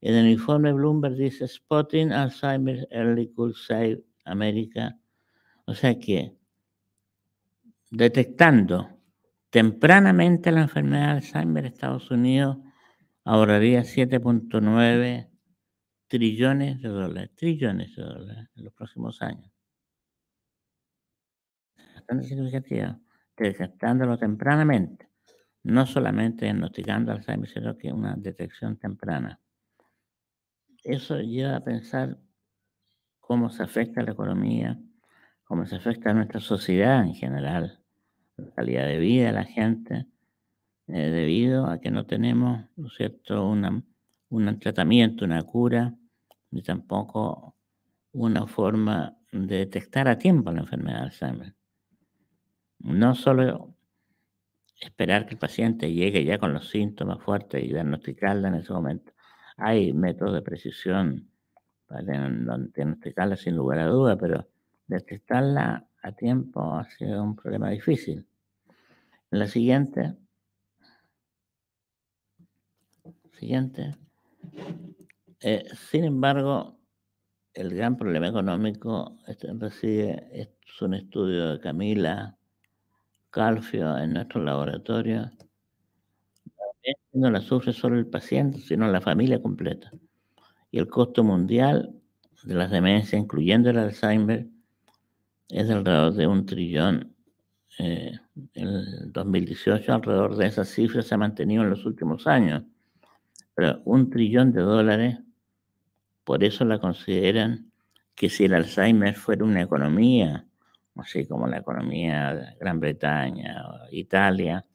En el informe Bloomberg dice Spotting Alzheimer's Early Could Save America. O sea que detectando tempranamente la enfermedad de Alzheimer, Estados Unidos ahorraría 7.9 trillones de dólares, trillones de dólares en los próximos años. Bastante significativo, detectándolo tempranamente, no solamente diagnosticando Alzheimer, sino que una detección temprana eso lleva a pensar cómo se afecta a la economía, cómo se afecta a nuestra sociedad en general, la calidad de vida de la gente, eh, debido a que no tenemos, cierto?, un tratamiento, una cura, ni tampoco una forma de detectar a tiempo la enfermedad de Alzheimer. No solo esperar que el paciente llegue ya con los síntomas fuertes y diagnosticarla en ese momento, hay métodos de precisión para diagnosticarla este sin lugar a duda, pero detectarla a tiempo ha sido un problema difícil. La siguiente. Siguiente. Eh, sin embargo, el gran problema económico es un estudio de Camila Calfio en nuestro laboratorio no la sufre solo el paciente, sino la familia completa. Y el costo mundial de las demencias, incluyendo el Alzheimer, es alrededor de un trillón. Eh, en 2018 alrededor de esa cifra se ha mantenido en los últimos años, pero un trillón de dólares, por eso la consideran que si el Alzheimer fuera una economía, así como la economía de Gran Bretaña o Italia,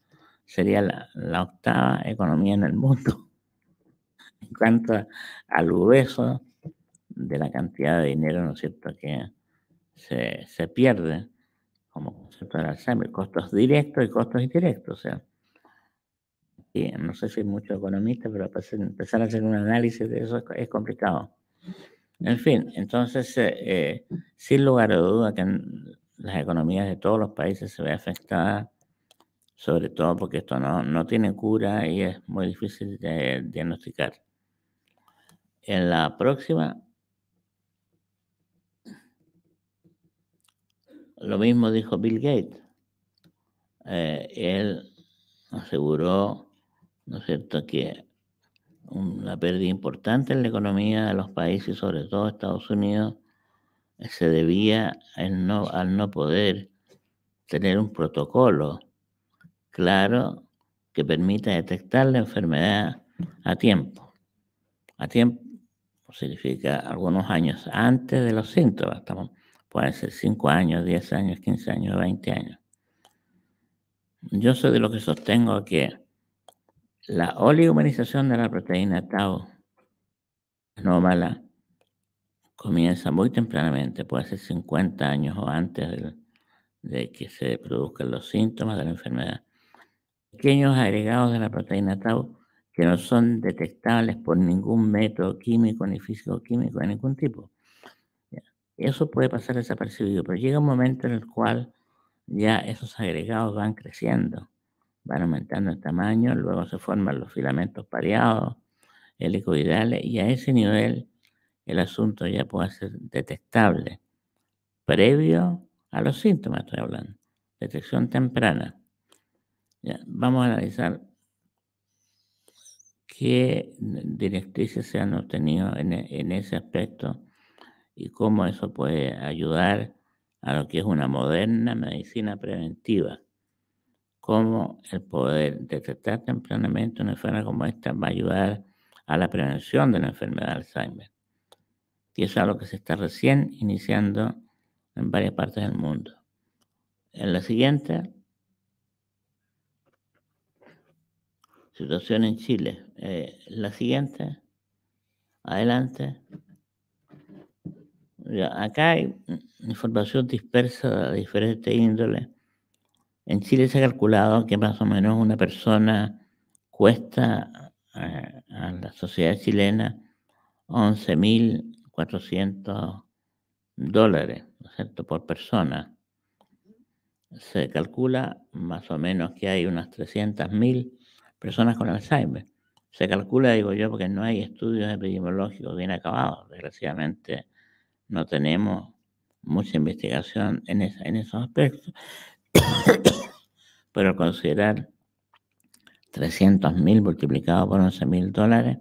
sería la, octava economía en el mundo en cuanto al grueso de la cantidad de dinero, ¿no es cierto?, que se, pierde como concepto del Alzheimer, costos directos y costos indirectos. sea, no sé si hay muchos economistas, pero empezar a hacer un análisis de eso es, complicado. En fin, entonces, eh, eh, sin lugar a duda que las economías de todos los países se ve afectadas sobre todo porque esto no, no tiene cura y es muy difícil de diagnosticar. En la próxima, lo mismo dijo Bill Gates. Eh, él aseguró, ¿no es cierto?, que una pérdida importante en la economía de los países, sobre todo Estados Unidos, eh, se debía no, al no poder tener un protocolo claro que permita detectar la enfermedad a tiempo. A tiempo pues, significa algunos años antes de los síntomas, pueden ser 5 años, 10 años, 15 años, 20 años. Yo soy de lo que sostengo que la oligomerización de la proteína tau anómala comienza muy tempranamente, puede ser 50 años o antes de que se produzcan los síntomas de la enfermedad pequeños agregados de la proteína tau que no son detectables por ningún método químico ni físico-químico de ningún tipo. Eso puede pasar desapercibido, pero llega un momento en el cual ya esos agregados van creciendo, van aumentando el tamaño, luego se forman los filamentos pareados, helicoidales, y a ese nivel el asunto ya puede ser detectable, previo a los síntomas, estoy hablando, detección temprana vamos a analizar qué directrices se han obtenido en, e, en, ese aspecto y cómo eso puede ayudar a lo que es una moderna medicina preventiva. Cómo el poder detectar tempranamente una enfermedad como esta va a ayudar a la prevención de la enfermedad de Alzheimer. Y eso es algo que se está recién iniciando en varias partes del mundo. En la siguiente situación en Chile. Eh, la siguiente. Adelante. acá hay información dispersa de diferentes índoles. En Chile se ha calculado que más o menos una persona cuesta eh, a la sociedad chilena 11.400 dólares ¿no es cierto? por persona. Se calcula más o menos que hay unas 300.000 personas con Alzheimer. Se calcula, digo yo, porque no hay estudios epidemiológicos bien acabados. Desgraciadamente no tenemos mucha investigación en, en esos aspectos. Pero considerar 300.000 multiplicado por 11.000 dólares,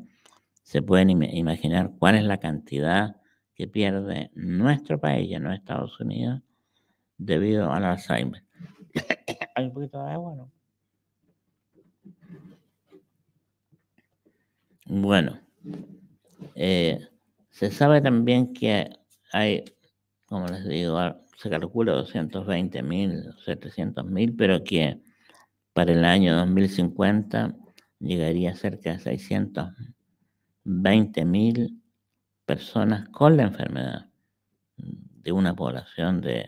se pueden imaginar cuál es la cantidad que pierde nuestro país, ya no Estados Unidos, debido al Alzheimer. Hay un poquito de agua, ¿no? Bueno, eh, se sabe también que hay, como les digo, ah, se calcula 220.000, mil, pero que para el año 2050 llegaría cerca de 620.000 mil personas con la enfermedad de una población de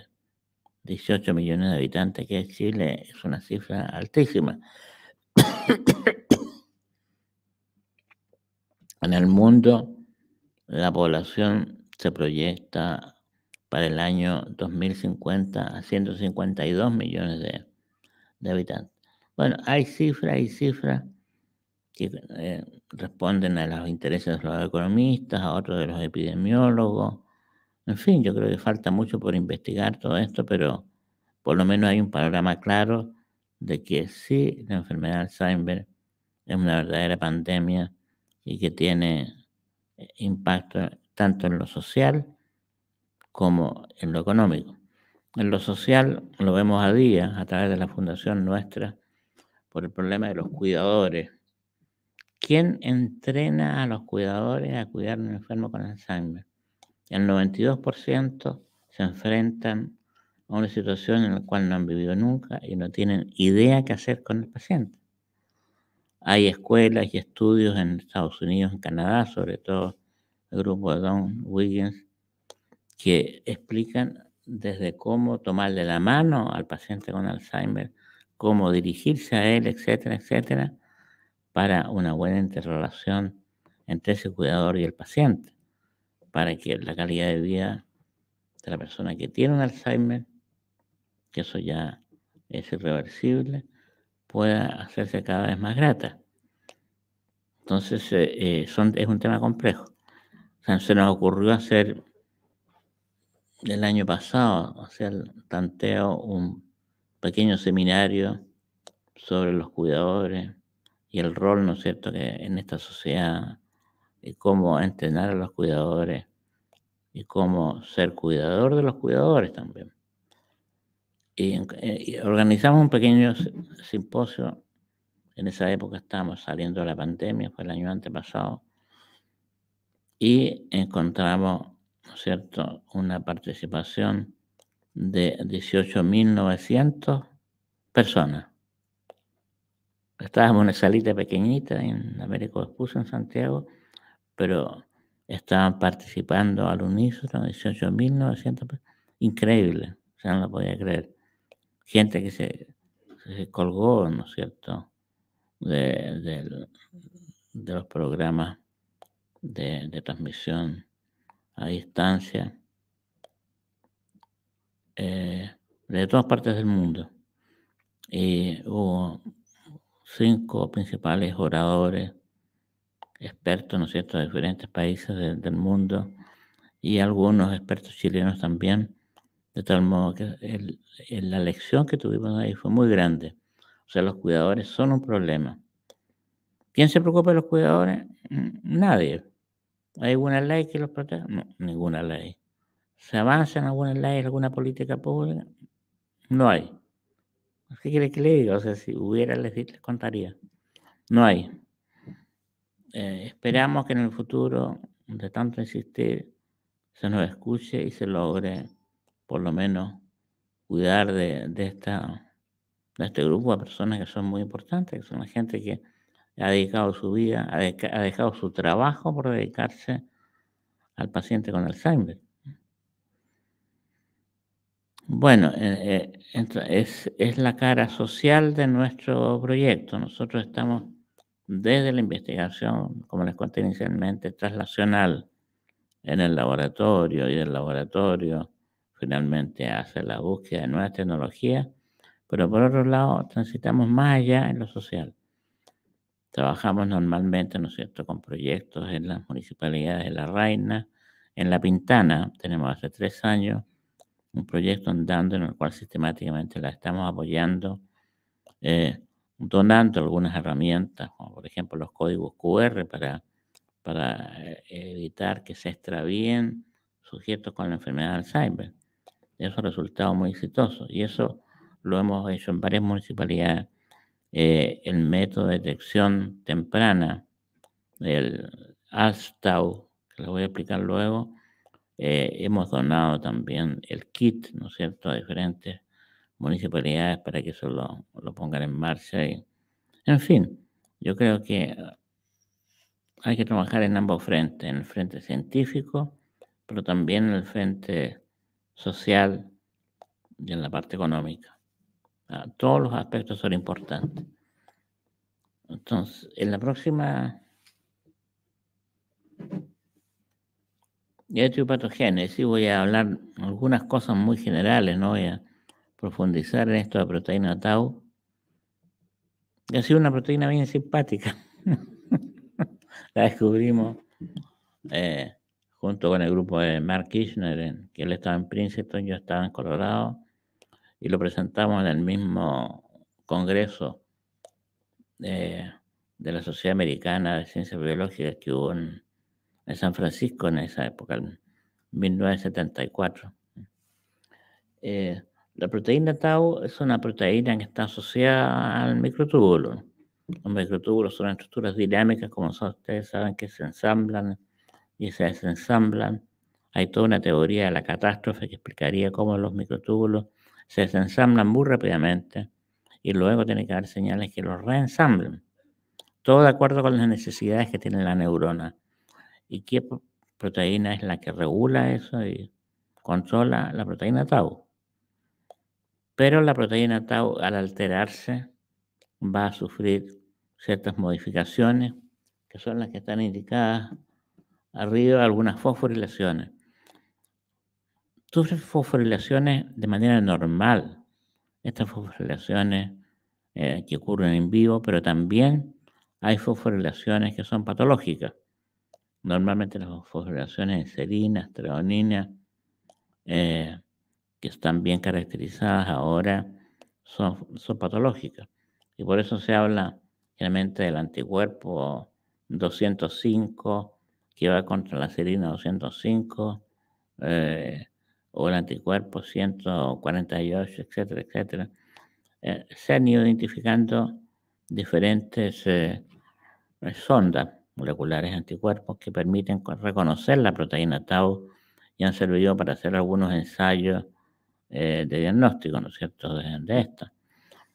18 millones de habitantes, que es Chile, es una cifra altísima. En el mundo, la población se proyecta para el año 2050 a 152 millones de, habitantes. Bueno, hay cifras y cifras que eh, responden a los intereses de los economistas, a otros de los epidemiólogos. En fin, yo creo que falta mucho por investigar todo esto, pero por lo menos hay un panorama claro de que sí, la enfermedad de Alzheimer es una verdadera pandemia y que tiene eh, impacto tanto en lo social como en lo económico. En lo social lo vemos a día a través de la fundación nuestra por el problema de los cuidadores. ¿Quién entrena a los cuidadores a cuidar a un enfermo con sangre? El 92% se enfrentan a una situación en la cual no han vivido nunca y no tienen idea qué hacer con el paciente. Hay escuelas y estudios en Estados Unidos, en Canadá, sobre todo el grupo de Don Wiggins, que explican desde cómo tomarle la mano al paciente con Alzheimer, cómo dirigirse a él, etcétera, etcétera, para una buena interrelación entre ese cuidador y el paciente, para que la calidad de vida de la persona que tiene un Alzheimer, que eso ya es irreversible, pueda hacerse cada vez más grata. Entonces, eh, eh, son, es un tema complejo. se nos ocurrió hacer el año pasado, o sea, tanteo, un pequeño seminario sobre los cuidadores y el rol, ¿no es cierto?, que en esta sociedad, y cómo entrenar a los cuidadores y cómo ser cuidador de los cuidadores también. Eh, y, organizamos un pequeño simposio, en esa época estábamos saliendo de la pandemia, fue el año antepasado, y encontramos, cierto?, una participación de 18.900 personas. Estábamos en una salita pequeñita en Américo Expuso, en Santiago, pero estaban participando al unísono 18.900 personas. Increíble, o no lo podía creer gente que se, colgó, ¿no es cierto?, de, los programas de, transmisión a distancia eh, de todas partes del mundo. Y hubo cinco principales oradores, expertos, ¿no es cierto?, de diferentes países del mundo y algunos expertos chilenos también de tal modo que la lección que tuvimos ahí fue muy grande. O sea, los cuidadores son un problema. ¿Quién se preocupa de los cuidadores? Mm, nadie. ¿Hay alguna ley que los proteja? No, ninguna ley. ¿Se avanza en alguna ley, en alguna política pública? No hay. ¿Qué quiere que le diga? O sea, si hubiera, les, les contaría. No hay. Eh, esperamos que en el futuro, de tanto insistir, se nos escuche y se logre por lo menos cuidar de, esta, de este grupo de personas que son muy importantes, que son la gente que ha dedicado su vida, ha, dejado su trabajo por dedicarse al paciente con Alzheimer. Bueno, eh, eh, es, es, la cara social de nuestro proyecto. Nosotros estamos desde la investigación, como les conté inicialmente, traslacional en el laboratorio y del laboratorio finalmente hace la búsqueda de nuevas tecnologías, pero por otro lado transitamos más allá en lo social. Trabajamos normalmente, ¿no es cierto?, con proyectos en las municipalidades de La Reina, en La Pintana, tenemos hace tres años un proyecto andando en el cual sistemáticamente la estamos apoyando, eh, donando algunas herramientas, como por ejemplo los códigos QR para, para eh, evitar que se extravíen sujetos con la enfermedad de Alzheimer eso ha resultado muy exitoso y eso lo hemos hecho en varias municipalidades. Eh, el método de detección temprana, el ASTAU, que les voy a explicar luego, eh, hemos donado también el kit, ¿no es cierto?, a diferentes municipalidades para que eso lo, pongan en marcha. Y, en fin, yo creo que hay que trabajar en ambos frentes, en el frente científico, pero también en el frente social y en la parte económica. Ah, todos los aspectos son importantes. Entonces, en la próxima y voy a hablar algunas cosas muy generales, no voy a profundizar en esto de proteína tau. ha sido una proteína bien simpática. la descubrimos eh, junto con el grupo de Mark Kirchner, que él estaba en Princeton, yo estaba en Colorado, y lo presentamos en el mismo congreso eh, de, la Sociedad Americana de Ciencias Biológicas que hubo en, San Francisco en esa época, en 1974. Eh, la proteína tau es una proteína que está asociada al microtúbulo. Los microtúbulos son estructuras dinámicas, como ustedes saben, que se ensamblan y se desensamblan. Hay toda una teoría de la catástrofe que explicaría cómo los microtúbulos se desensamblan muy rápidamente y luego tiene que haber señales que los reensamblen. Todo de acuerdo con las necesidades que tiene la neurona. ¿Y qué proteína es la que regula eso y controla la proteína tau? Pero la proteína tau al alterarse va a sufrir ciertas modificaciones que son las que están indicadas arriba algunas fosforilaciones. Sufre fosforilaciones de manera normal, estas fosforilaciones eh, que ocurren en vivo, pero también hay fosforilaciones que son patológicas. Normalmente las fosforilaciones de serina, treonina, eh, que están bien caracterizadas ahora, son, son patológicas. Y por eso se habla generalmente del anticuerpo 205 que va contra la serina 205, eh, o el anticuerpo 148, etcétera, etcétera, eh, se han ido identificando diferentes eh, sondas moleculares anticuerpos que permiten reconocer la proteína tau y han servido para hacer algunos ensayos de diagnóstico, ¿no es cierto?, de, esta.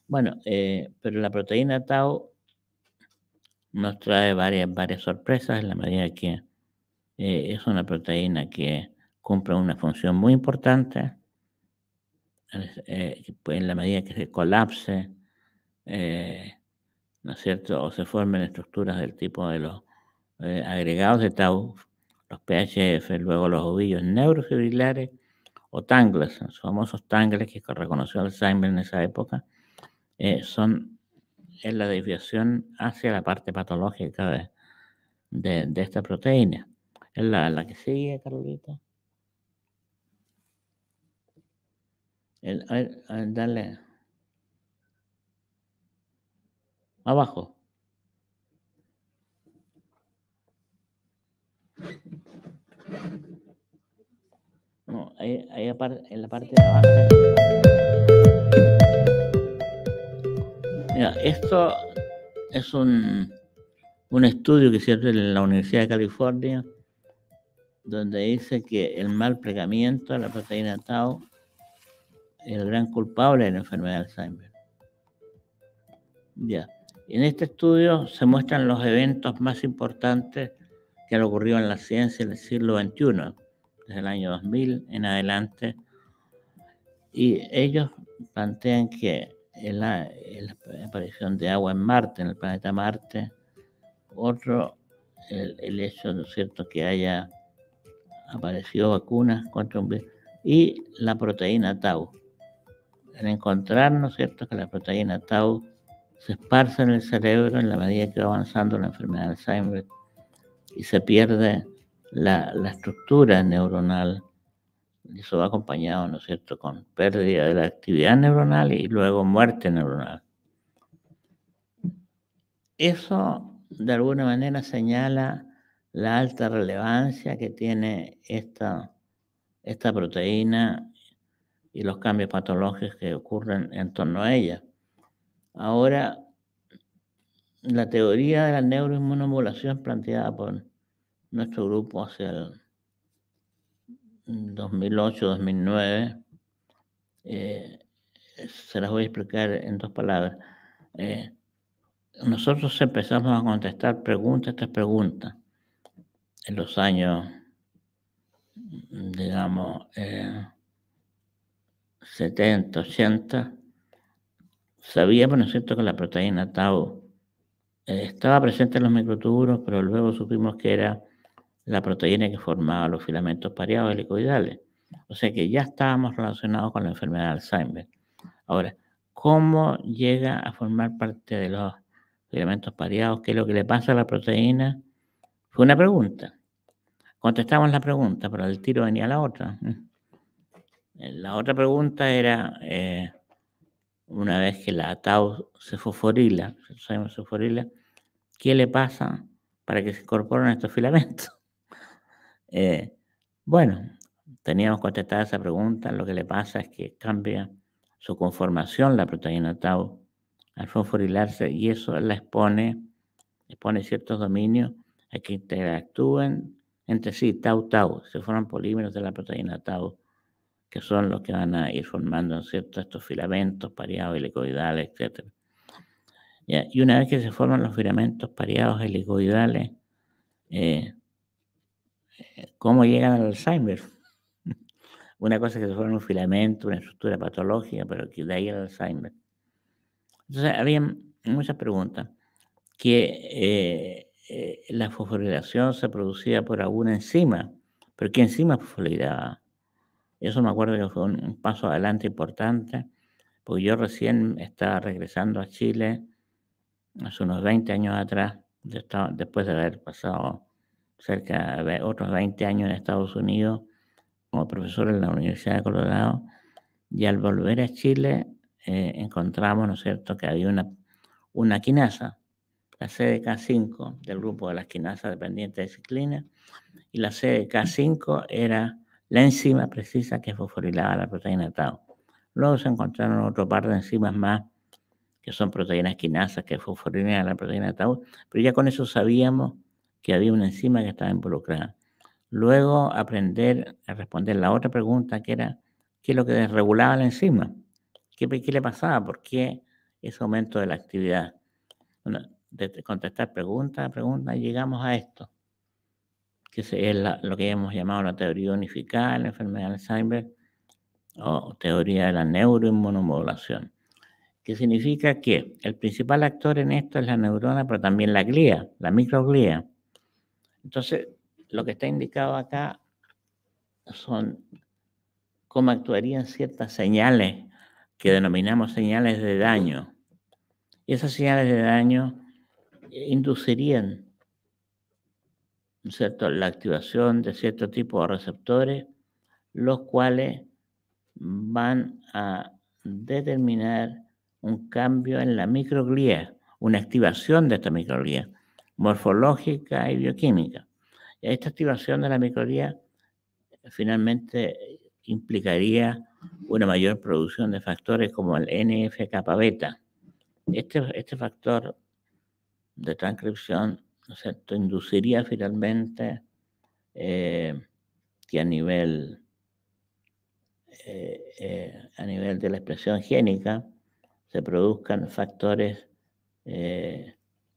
Bueno, pero la proteína tau nos trae varias, varias sorpresas en la medida que eh, es una proteína que cumple una función muy importante. Eh, pues, en la medida que se colapse, eh, ¿no es cierto? O se formen estructuras del tipo de los agregados de tau, los PHF, luego los ovillos neurofibrilares o tangles, los famosos tangles que reconoció Alzheimer en esa época, son en la desviación hacia la parte patológica de esta proteína. La, la que sigue, Carolita. El, el, dale. Abajo. No, ahí, ahí en la parte de abajo. Mira, esto es un, estudio que hicieron en la Universidad de California donde dice que el mal plegamiento de la proteína Tau es el gran culpable de la enfermedad de Alzheimer. Ya. En este estudio se muestran los eventos más importantes que han ocurrido en la ciencia en el siglo XXI, desde el año 2000 en adelante, y ellos plantean que la, aparición de agua en Marte, en el planeta Marte, otro, el, el hecho, ¿no es cierto?, que haya apareció vacunas contra un virus. Y la proteína Tau. Al encontrarnos, ¿cierto?, que la proteína Tau se esparce en el cerebro en la medida que va avanzando la enfermedad de Alzheimer y se pierde la, la estructura neuronal. Eso va acompañado, ¿no es cierto?, con pérdida de la actividad neuronal y luego muerte neuronal. Eso, de alguna manera, señala la alta relevancia que tiene esta, esta proteína y los cambios patológicos que ocurren en torno a ella. Ahora, la teoría de la neuroinmunomodulación planteada por nuestro grupo hacia el 2008-2009, eh, se las voy a explicar en dos palabras. Eh, nosotros empezamos a contestar preguntas, tras preguntas en los años, digamos, 70, eh, 80, sabíamos, ¿no es cierto?, que la proteína Tau eh, estaba presente en los microtuburos, pero luego supimos que era la proteína que formaba los filamentos pareados helicoidales. O sea que ya estábamos relacionados con la enfermedad de Alzheimer. Ahora, ¿cómo llega a formar parte de los filamentos pareados? ¿Qué es lo que le pasa a la proteína? Fue una pregunta. Contestamos la pregunta, pero el tiro venía la otra. La otra pregunta era, eh, una vez que la TAU se fosforila, se fosforila, ¿qué le pasa para que se incorporen estos filamentos? Eh, bueno, teníamos contestada esa pregunta. Lo que le pasa es que cambia su conformación la proteína tau al fosforilarse y eso la expone, expone ciertos dominios a que interactúen entre sí, tau-tau, se forman polímeros de la proteína tau, que son los que van a ir formando ¿cierto? estos filamentos pareados, helicoidales, etc. Y una vez que se forman los filamentos pareados, helicoidales, eh, eh, ¿cómo llegan al Alzheimer? una cosa es que se forman un filamento, una estructura patológica, pero que de ahí al Alzheimer. Entonces, había muchas preguntas que eh, eh, la fosforilación se producía por alguna enzima. ¿Pero qué enzima fosforilaba? Eso me acuerdo que fue un, paso adelante importante, porque yo recién estaba regresando a Chile hace unos 20 años atrás, después de haber pasado cerca de otros 20 años en Estados Unidos como profesor en la Universidad de Colorado, y al volver a Chile eh, encontramos, ¿no es cierto?, que había una, una quinasa, la CDK5 del grupo de las quinasas dependientes de ciclina, y la CDK5 era la enzima precisa que fosforilaba la proteína tau. Luego se encontraron otro par de enzimas más, que son proteínas quinasas que fosforilan la proteína tau, pero ya con eso sabíamos que había una enzima que estaba involucrada. Luego aprender a responder la otra pregunta que era, ¿qué es lo que desregulaba la enzima? ¿Qué, le pasaba? ¿Por qué ese aumento de la actividad? Bueno, de contestar pregunta a pregunta, llegamos a esto, que es lo que hemos llamado la teoría unificada, la enfermedad de Alzheimer, o teoría de la neuroinmunomodulación, que significa que el principal actor en esto es la neurona, pero también la glía, la microglía. Entonces, lo que está indicado acá son cómo actuarían ciertas señales que denominamos señales de daño. Y esas señales de daño inducirían la activación de cierto tipo de receptores, los cuales van a determinar un cambio en la microglía, una activación de esta microglía morfológica y bioquímica. Esta activación de la microglía finalmente implicaría una mayor producción de factores como el NF-kappa beta. Este, este factor de transcripción, ¿cierto? induciría finalmente eh, que a nivel, eh, eh, a nivel de la expresión génica se produzcan factores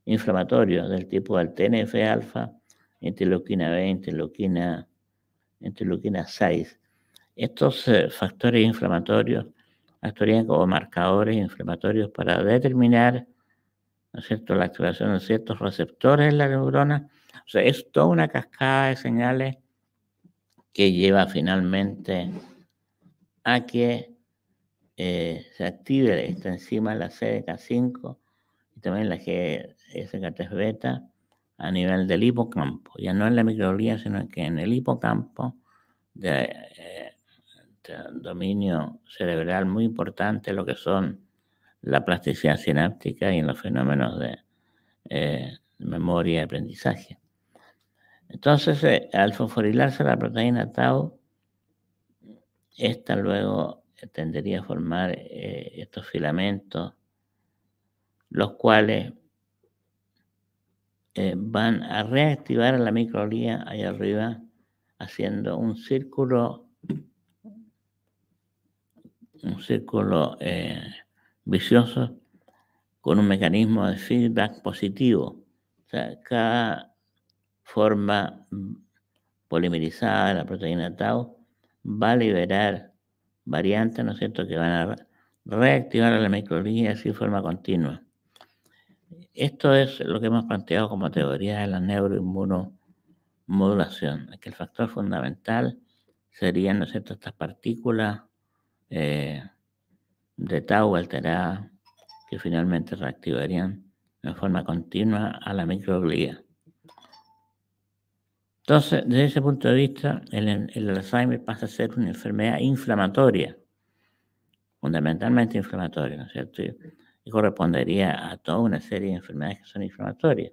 inflamatorios del tipo del TNF-alfa, interleuquina B, interleuquina, 6. Estos factores inflamatorios actuarían como marcadores inflamatorios para determinar ¿no La activación de ciertos receptores en la neurona. O sea, es toda una cascada de señales que lleva finalmente a que eh, se active esta enzima, la CDK5 y también la GSK3 beta a nivel del hipocampo, ya no en la microglía, sino que en el hipocampo eh, dominio cerebral muy importante, lo que son la plasticidad sináptica y en los fenómenos de eh, memoria y aprendizaje. Entonces, eh, al fosforilarse la proteína tau, esta luego tendería a formar eh, estos filamentos, los cuales van a reactivar la microglía ahí arriba, haciendo un círculo, un círculo viciosos con un mecanismo de feedback positivo. O sea, cada forma mm, polimerizada de la proteína tau va a liberar variantes, ¿no es cierto?, que van a reactivar a la microbiología de forma continua. Esto es lo que hemos planteado como teoría de la neuroinmunomodulación, que el factor fundamental serían, ¿no es cierto?, estas partículas eh, de tau alterada que finalmente reactivarían de forma continua a la microglía. Entonces, desde ese punto de vista, el, Alzheimer pasa a ser una enfermedad inflamatoria, fundamentalmente inflamatoria, ¿no es cierto? Y, correspondería a toda una serie de enfermedades que son inflamatorias.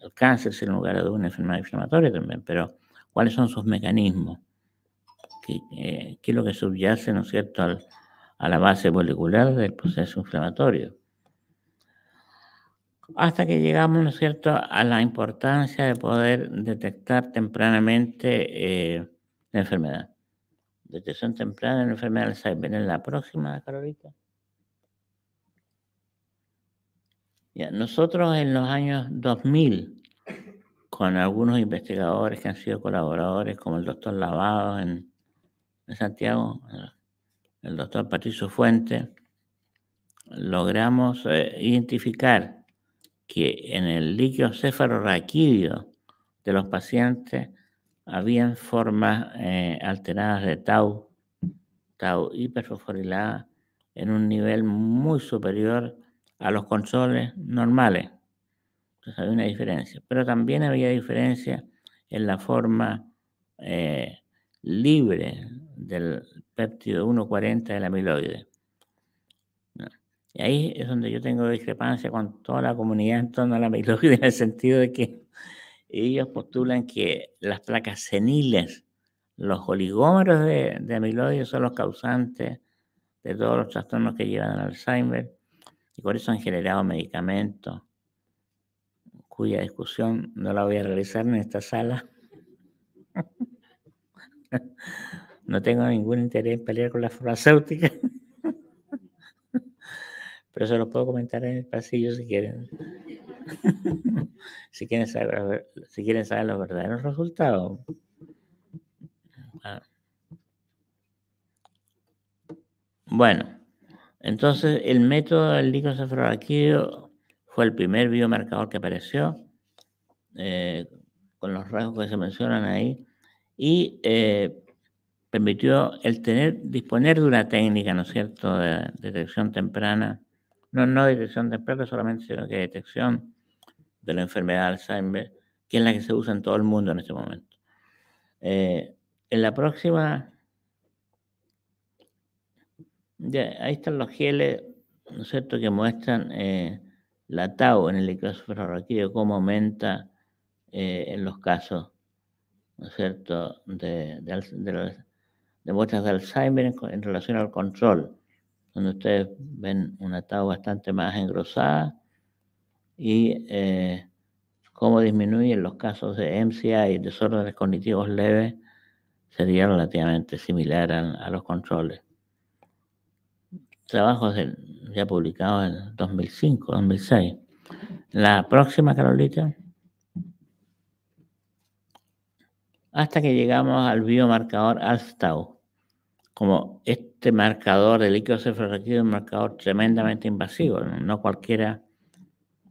El cáncer, es en lugar de una enfermedad inflamatoria también, pero ¿cuáles son sus mecanismos? ¿Qué, eh, es lo que subyace, ¿no es cierto?, al, a la base molecular del proceso inflamatorio. Hasta que llegamos, ¿no es cierto?, a la importancia de poder detectar tempranamente eh, la enfermedad. Detección temprana de la enfermedad de ¿En la próxima, Carolita? nosotros en los años 2000, con algunos investigadores que han sido colaboradores, como el doctor Lavado en, en Santiago, el doctor Patricio Fuente, logramos eh, identificar que en el líquido cefalorraquídeo de los pacientes habían formas eh, alteradas de tau, tau hiperfosforilada, en un nivel muy superior a los consoles normales. Entonces había una diferencia. Pero también había diferencia en la forma eh, libre del péptido 1,40 del amiloide. Y ahí es donde yo tengo discrepancia con toda la comunidad en torno la amiloide, en el sentido de que ellos postulan que las placas seniles, los oligómeros de, de amiloide son los causantes de todos los trastornos que llevan al Alzheimer y por eso han generado medicamentos cuya discusión no la voy a realizar en esta sala. No tengo ningún interés en pelear con la farmacéutica, Pero se lo puedo comentar en el pasillo si quieren. si quieren saber, si quieren saber los verdaderos resultados. Ah. Bueno, entonces el método del licocefalorraquídeo fue el primer biomarcador que apareció, eh, con los rasgos que se mencionan ahí, y eh, permitió el tener, disponer de una técnica, ¿no es cierto?, de, detección temprana, no, no de detección temprana solamente, sino que detección de la enfermedad de Alzheimer, que es la que se usa en todo el mundo en este momento. Eh, en la próxima, ya, ahí están los geles, ¿no es cierto?, que muestran eh, la tau en el icosferroraquídeo, cómo aumenta en los casos cierto?, de, muestras de Alzheimer en, relación al control, donde ustedes ven una tau bastante más engrosada y eh, cómo disminuyen los casos de MCI y desórdenes cognitivos leves sería relativamente similar a, a los controles. Trabajos ya publicados en 2005, 2006. La próxima, Carolita. hasta que llegamos al biomarcador ALSTAU. Como este marcador de líquido cefalorraquídeo es un marcador tremendamente invasivo, no cualquiera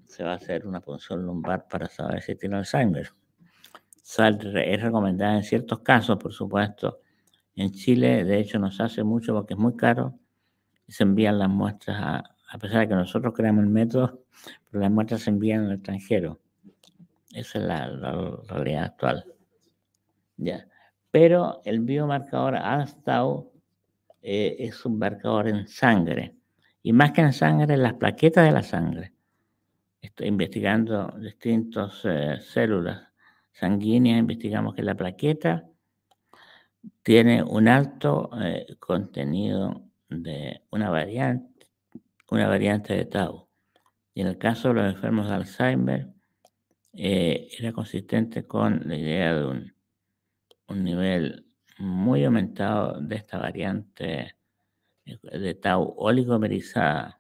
se va a hacer una punción lumbar para saber si tiene Alzheimer. Es recomendada en ciertos casos, por supuesto. En Chile, de hecho, nos hace mucho porque es muy caro y se envían las muestras, a, a pesar de que nosotros creamos el método, pero las muestras se envían al extranjero. Esa es la realidad actual. ¿ya? Pero el biomarcador ASTAU eh, es un marcador en sangre, y más que en sangre, en las plaquetas de la sangre. Estoy investigando distintas eh, células sanguíneas, investigamos que la plaqueta tiene un alto eh, contenido de una variante, una variante de tau. Y en el caso de los enfermos de Alzheimer, era consistente con la idea de un un nivel muy aumentado de esta variante de tau oligomerizada.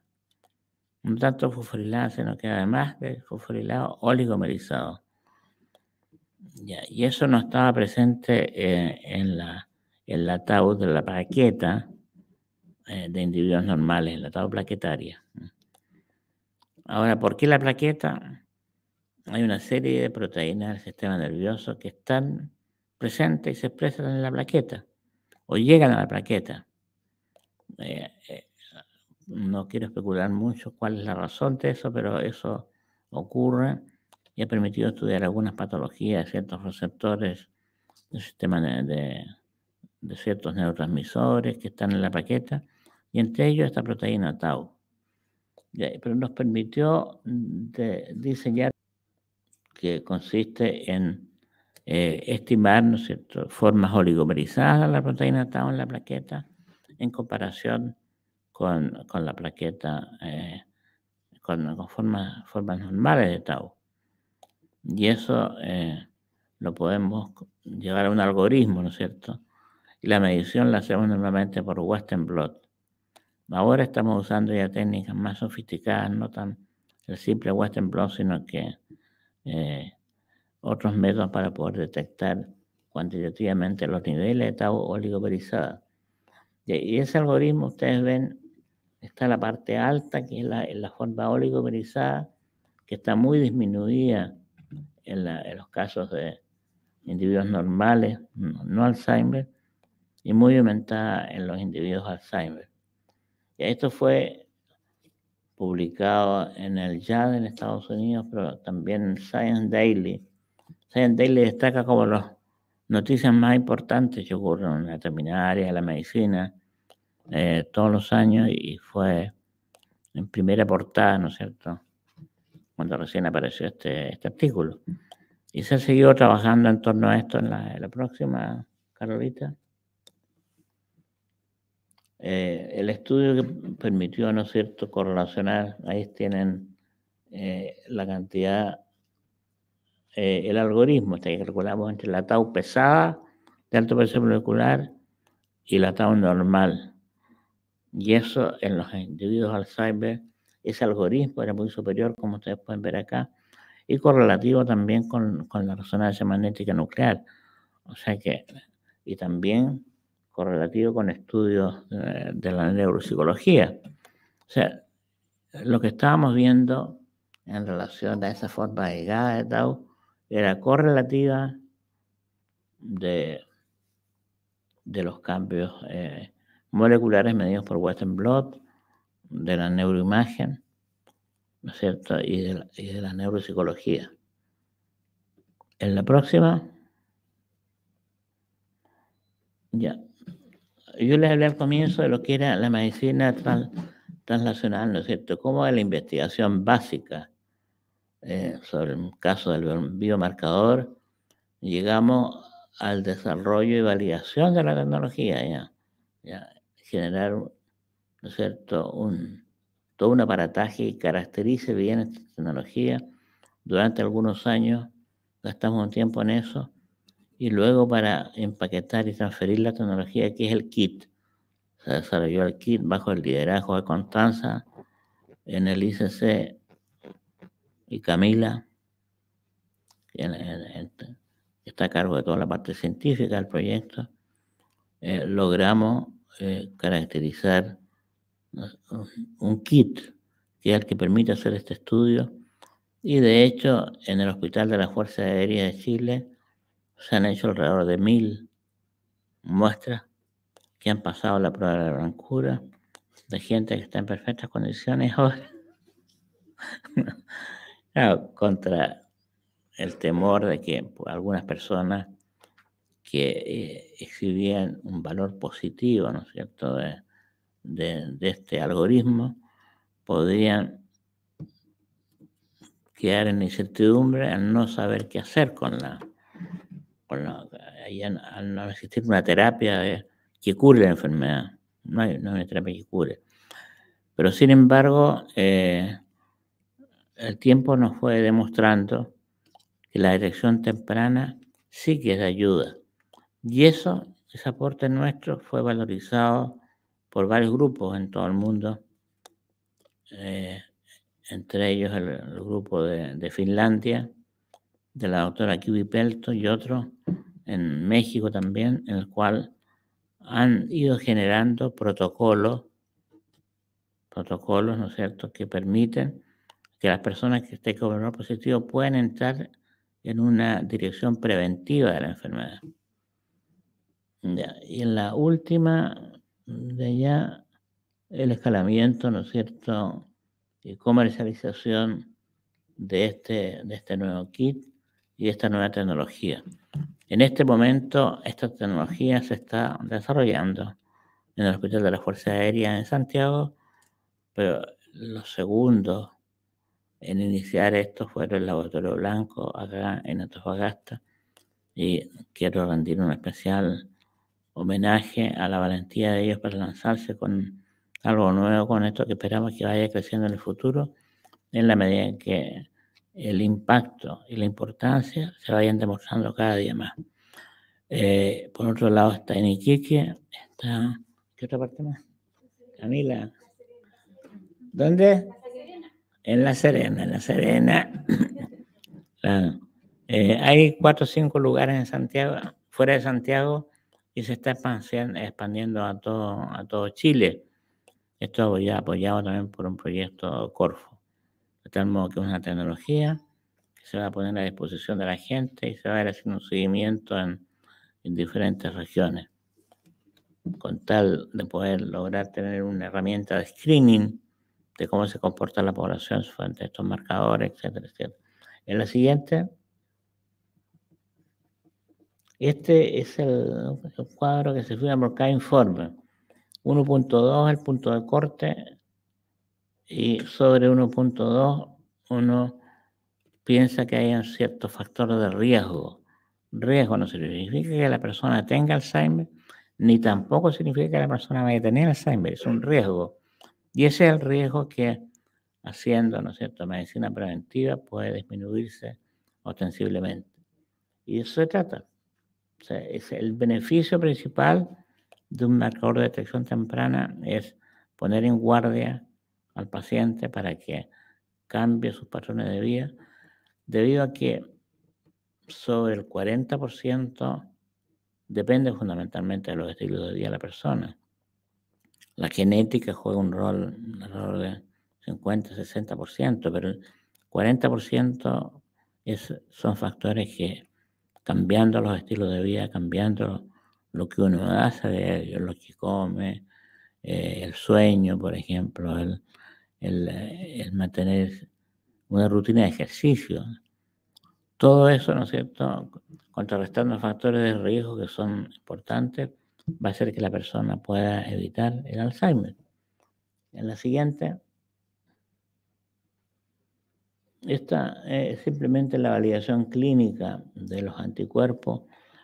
Un tanto fosforilada, sino que además de fosforilado oligomerizado. y eso no estaba presente eh, en, la, en la tau de la plaqueta eh, de individuos normales, en la tau plaquetaria. Ahora, ¿por qué la plaqueta? Hay una serie de proteínas del sistema nervioso que están presentes y se expresan en la plaqueta o llegan a la plaqueta. Eh, eh, no quiero especular mucho cuál es la razón de eso, pero eso ocurre y ha permitido estudiar algunas patologías, ciertos receptores del sistema de, ciertos neurotransmisores que están en la plaqueta y entre ellos esta proteína tau. Pero nos permitió mm, de diseñar que consiste en eh, estimar ¿no es cierto? formas oligomerizadas de la proteína tau en la plaqueta en comparación con, la plaqueta, eh, con, formas, normales de tau. Y eso eh, lo podemos llevar a un algoritmo, ¿no es cierto? Y la medición la hacemos normalmente por Western blot. Ahora estamos usando ya técnicas más sofisticadas, no tan el simple Western blot, sino que otros métodos para poder detectar cuantitativamente los niveles de tau oligomerizada. Y ese algoritmo, ustedes ven, está la parte alta, que es la, la forma oligomerizada, que está muy disminuida en, los casos de individuos normales, no, Alzheimer, y muy aumentada en los individuos Alzheimer. Y esto fue publicado en el JAD en Estados Unidos, pero también en Science Daily Day le destaca como las noticias más importantes que ocurren en la área, de la medicina, eh, todos los años y fue en primera portada, ¿no es cierto?, cuando recién apareció este, este artículo. Y se ha seguido trabajando en torno a esto en la, próxima, Carolita. Eh, el estudio que permitió, ¿no es cierto?, correlacionar, ahí tienen eh, la cantidad eh, el algoritmo, este que calculamos entre la tau pesada de alto peso molecular y la tau normal. Y eso en los individuos Alzheimer, ese algoritmo era muy superior, como ustedes pueden ver acá, y correlativo también con, la resonancia magnética nuclear. O sea que, y también correlativo con estudios de, la neuropsicología. O sea, lo que estábamos viendo en relación a esa forma de de Tau era correlativa de, de los cambios eh, moleculares medidos por Western Blot, de la neuroimagen, ¿no es cierto? Y de, la, neuropsicología. En la próxima, ya. Yo les hablé al comienzo de lo que era la medicina transnacional, ¿no es cierto? cómo es la investigación básica eh, sobre el caso del biomarcador, llegamos al desarrollo y validación de la tecnología, ya, ya generar, ¿no es cierto?, un, todo un aparataje que caracterice bien esta tecnología. Durante algunos años gastamos un tiempo en eso y luego para empaquetar y transferir la tecnología, que es el kit. Se desarrolló el kit bajo el liderazgo de Constanza en el ICC y Camila, que está a cargo de toda la parte científica del proyecto, eh, logramos eh, caracterizar un kit que es el que permite hacer este estudio. Y de hecho, en el Hospital de la Fuerza Aérea de Chile se han hecho alrededor de mil muestras que han pasado la prueba de la blancura de gente que está en perfectas condiciones ahora. contra el temor de que pues, algunas personas que eh, exhibían un valor positivo, ¿no es cierto?, de, este algoritmo, podrían quedar en incertidumbre al no saber qué hacer con la, al no existir una terapia que cure la enfermedad, no hay, no una terapia que cure. Pero sin embargo, eh, el tiempo nos fue demostrando que la dirección temprana sí que es de ayuda. Y eso, ese aporte nuestro fue valorizado por varios grupos en todo el mundo, eh, entre ellos el, grupo de, de, Finlandia, de la doctora Kiwi Pelto y otro en México también, en el cual han ido generando protocolos, protocolos, ¿no es cierto?, que permiten que las personas que estén con menor positivo puedan entrar en una dirección preventiva de la enfermedad. y en la última de allá, el escalamiento, ¿no es cierto?, y comercialización de este, de este nuevo kit y esta nueva tecnología. En este momento, esta tecnología se está desarrollando en el Hospital de la Fuerza Aérea en Santiago, pero los segundos en iniciar esto fueron el Laboratorio Blanco, acá en Antofagasta, y quiero rendir un especial homenaje a la valentía de ellos para lanzarse con algo nuevo, con esto que esperamos que vaya creciendo en el futuro, en la medida en que el impacto y la importancia se vayan demostrando cada día más. Eh, por otro lado está en Iquique, está... ¿Qué otra parte más? Camila. ¿Dónde? en La Serena, en La Serena, eh, hay cuatro o cinco lugares en Santiago, fuera de Santiago, y se está expandiendo a todo, a todo Chile. Esto ya apoyado también por un proyecto Corfo, de tal modo que es una tecnología que se va a poner a disposición de la gente y se va a ir haciendo un seguimiento en diferentes regiones, con tal de poder lograr tener una herramienta de screening cómo se comporta la población frente a estos marcadores, etcétera, etcétera. En la siguiente, este es el, cuadro que se fue por cada informe. 1.2 el punto de corte y sobre 1.2 uno piensa que hay un cierto factor de riesgo. Riesgo no significa que la persona tenga Alzheimer, ni tampoco significa que la persona vaya a tener Alzheimer, es un riesgo. Y ese es el riesgo que haciendo, ¿no es cierto?, medicina preventiva puede disminuirse ostensiblemente. Y eso se trata. es el beneficio principal de un marcador de detección temprana es poner en guardia al paciente para que cambie sus patrones de vida, debido a que sobre el 40% depende fundamentalmente de los estilos de vida de la persona la genética juega un rol, de 50, 60%, pero el 40% es, son factores que cambiando los estilos de vida, cambiando lo que uno hace lo que come, eh, el sueño, por ejemplo, el, eh, el, mantener una rutina de ejercicio. Todo eso, ¿no es cierto?, contrarrestando factores de riesgo que son importantes va a ser que la persona pueda evitar el Alzheimer. En la siguiente, esta es simplemente la validación clínica de los anticuerpos,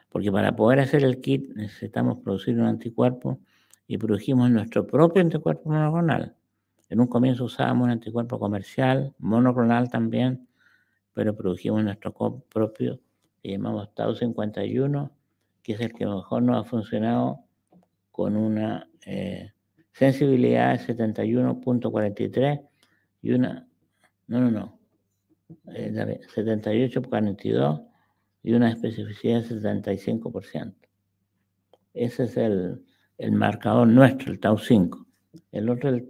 porque para poder hacer el kit necesitamos producir un anticuerpo y produjimos nuestro propio anticuerpo monoclonal. En un comienzo usábamos un anticuerpo comercial, monoclonal también, pero produjimos nuestro propio, llamamos Tau 51 que es el que mejor nos ha funcionado con una eh, sensibilidad de 71.43 y una, no, no, no, 78.42 eh, y una especificidad de 75%. Ese es el, el, marcador nuestro, el Tau 5. El otro, el,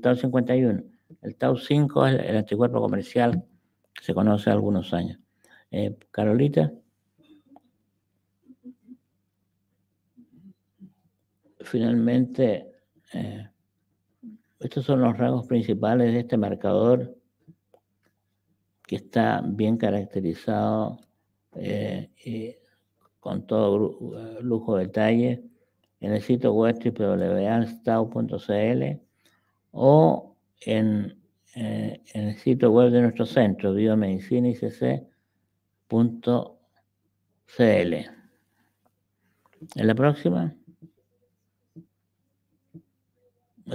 Tau eh, 51. El Tau 5 es el, anticuerpo comercial que se conoce hace algunos años. Carolita. finalmente, eh, estos son los rasgos principales de este marcador que está bien caracterizado eh, y con todo eh, lujo de detalle en el sitio web www.stau.cl o en, en, el sitio web de nuestro centro, biomedicinaicc.cl. En la próxima.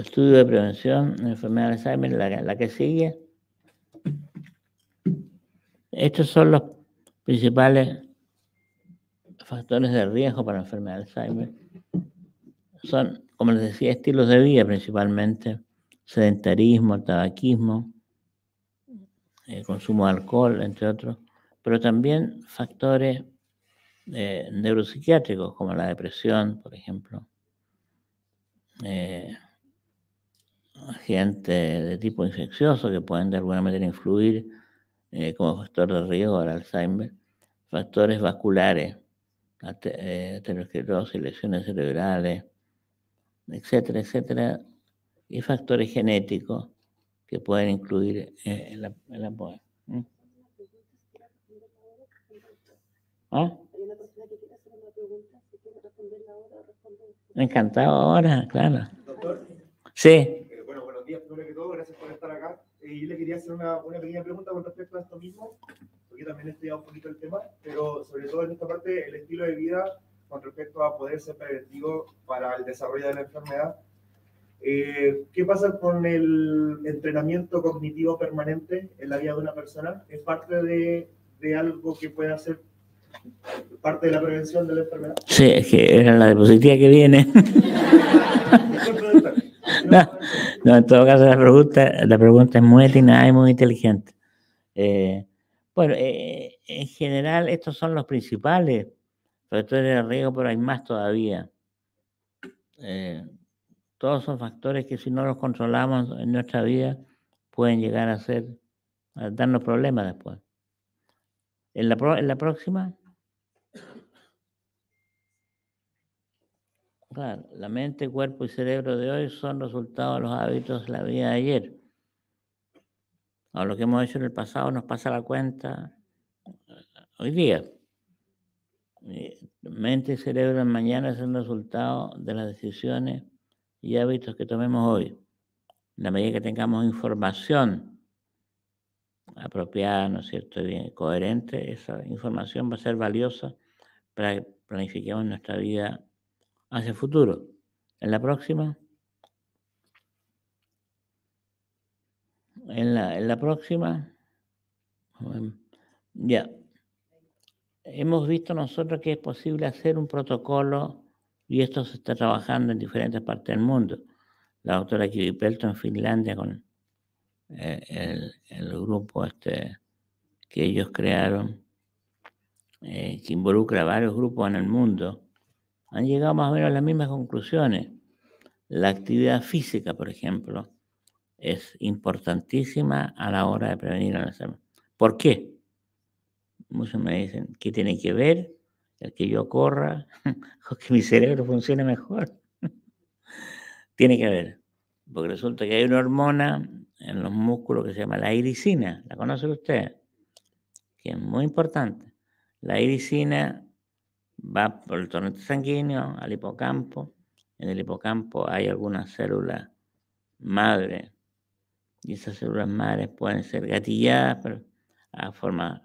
estudio de prevención de enfermedad de Alzheimer, la, que sigue. Estos son los principales factores de riesgo para enfermedad de Alzheimer. Son, como les decía, estilos de vida principalmente, sedentarismo, tabaquismo, eh, consumo de alcohol, entre otros, pero también factores eh, neuropsiquiátricos como la depresión, por ejemplo. Eh, agentes de tipo infeccioso que pueden de alguna manera influir eh, como factor de riesgo al Alzheimer, factores vasculares, eh, aterosclerosis, lesiones cerebrales, etcétera, etcétera, y factores genéticos que pueden incluir eh, en la, en la ¿Ah? Encantado ahora, claro. Sí días, primero que todo, gracias por estar acá. Eh, y yo le quería hacer una, pequeña pregunta con respecto a esto mismo, porque también he estudiado un poquito el tema, pero sobre todo en esta parte, el estilo de vida con respecto a poder ser preventivo para el desarrollo de la enfermedad. Eh, ¿Qué pasa con el entrenamiento cognitivo permanente en la vida de una persona? ¿Es parte de, algo que pueda ser parte de la prevención de la enfermedad? Sí, es que era la diapositiva que viene. no. No, en todo caso, la pregunta, la pregunta es muy atinada y muy inteligente. Eh, bueno, eh, en general, estos son los principales factores de riesgo, pero hay más todavía. Eh, todos son factores que si no los controlamos en nuestra vida pueden llegar a ser, a darnos problemas después. en la próxima Claro, la mente, cuerpo y cerebro de hoy son resultados de los hábitos de la vida de ayer. A lo que hemos hecho en el pasado nos pasa la cuenta eh, hoy día. Mente y cerebro de mañana son resultado de las decisiones y hábitos que tomemos hoy. En la medida que tengamos información apropiada, ¿no es cierto?, coherente, esa información va a ser valiosa para que planifiquemos nuestra vida hacia el futuro. En la próxima. En la, en la próxima. Ya. Hemos visto nosotros que es posible hacer un protocolo y esto se está trabajando en diferentes partes del mundo. La doctora Kiri Pelto en Finlandia con eh, el, grupo este, que ellos crearon, eh, que involucra varios grupos en el mundo han llegado más o menos a las mismas conclusiones. La actividad física, por ejemplo, es importantísima a la hora de prevenir el Alzheimer. ¿Por qué? Muchos me dicen, ¿qué tiene que ver el que yo corra o que mi cerebro funcione mejor? tiene que ver, porque resulta que hay una hormona en los músculos que se llama la irisina, ¿la conocen usted? Que es muy importante. La irisina va por el torrente sanguíneo al hipocampo. En el hipocampo hay algunas células madre y esas células madres pueden ser gatilladas para a formar,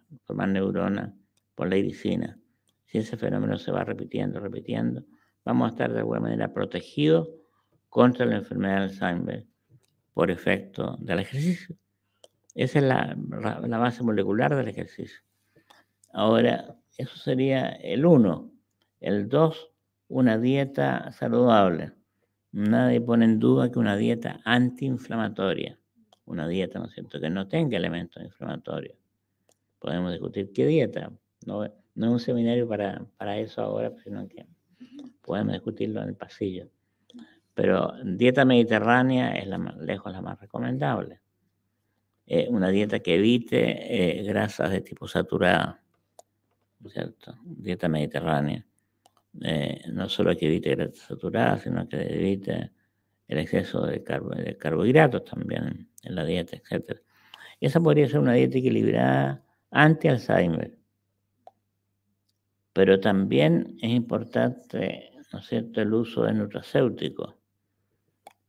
neuronas por la irisina. Si ese fenómeno se va repitiendo, repitiendo, vamos a estar de alguna manera protegidos contra la enfermedad de Alzheimer por efecto del ejercicio. Esa es la, la base molecular del ejercicio. Ahora, eso sería el uno. El dos, una dieta saludable. Nadie pone en duda que una dieta antiinflamatoria, una dieta, ¿no es que no tenga elementos inflamatorios. Podemos discutir qué dieta. No, no es un seminario para, eso ahora, sino que podemos discutirlo en el pasillo. Pero dieta mediterránea es la más, lejos la más recomendable. Eh, una dieta que evite eh, grasas de tipo saturada. ¿cierto? Dieta mediterránea. Eh, no solo que evite grasas saturadas, sino que evite el exceso de, carbohidratos también en la dieta, etc. Esa podría ser una dieta equilibrada anti-Alzheimer. Pero también es importante, ¿no es cierto?, el uso de nutracéuticos.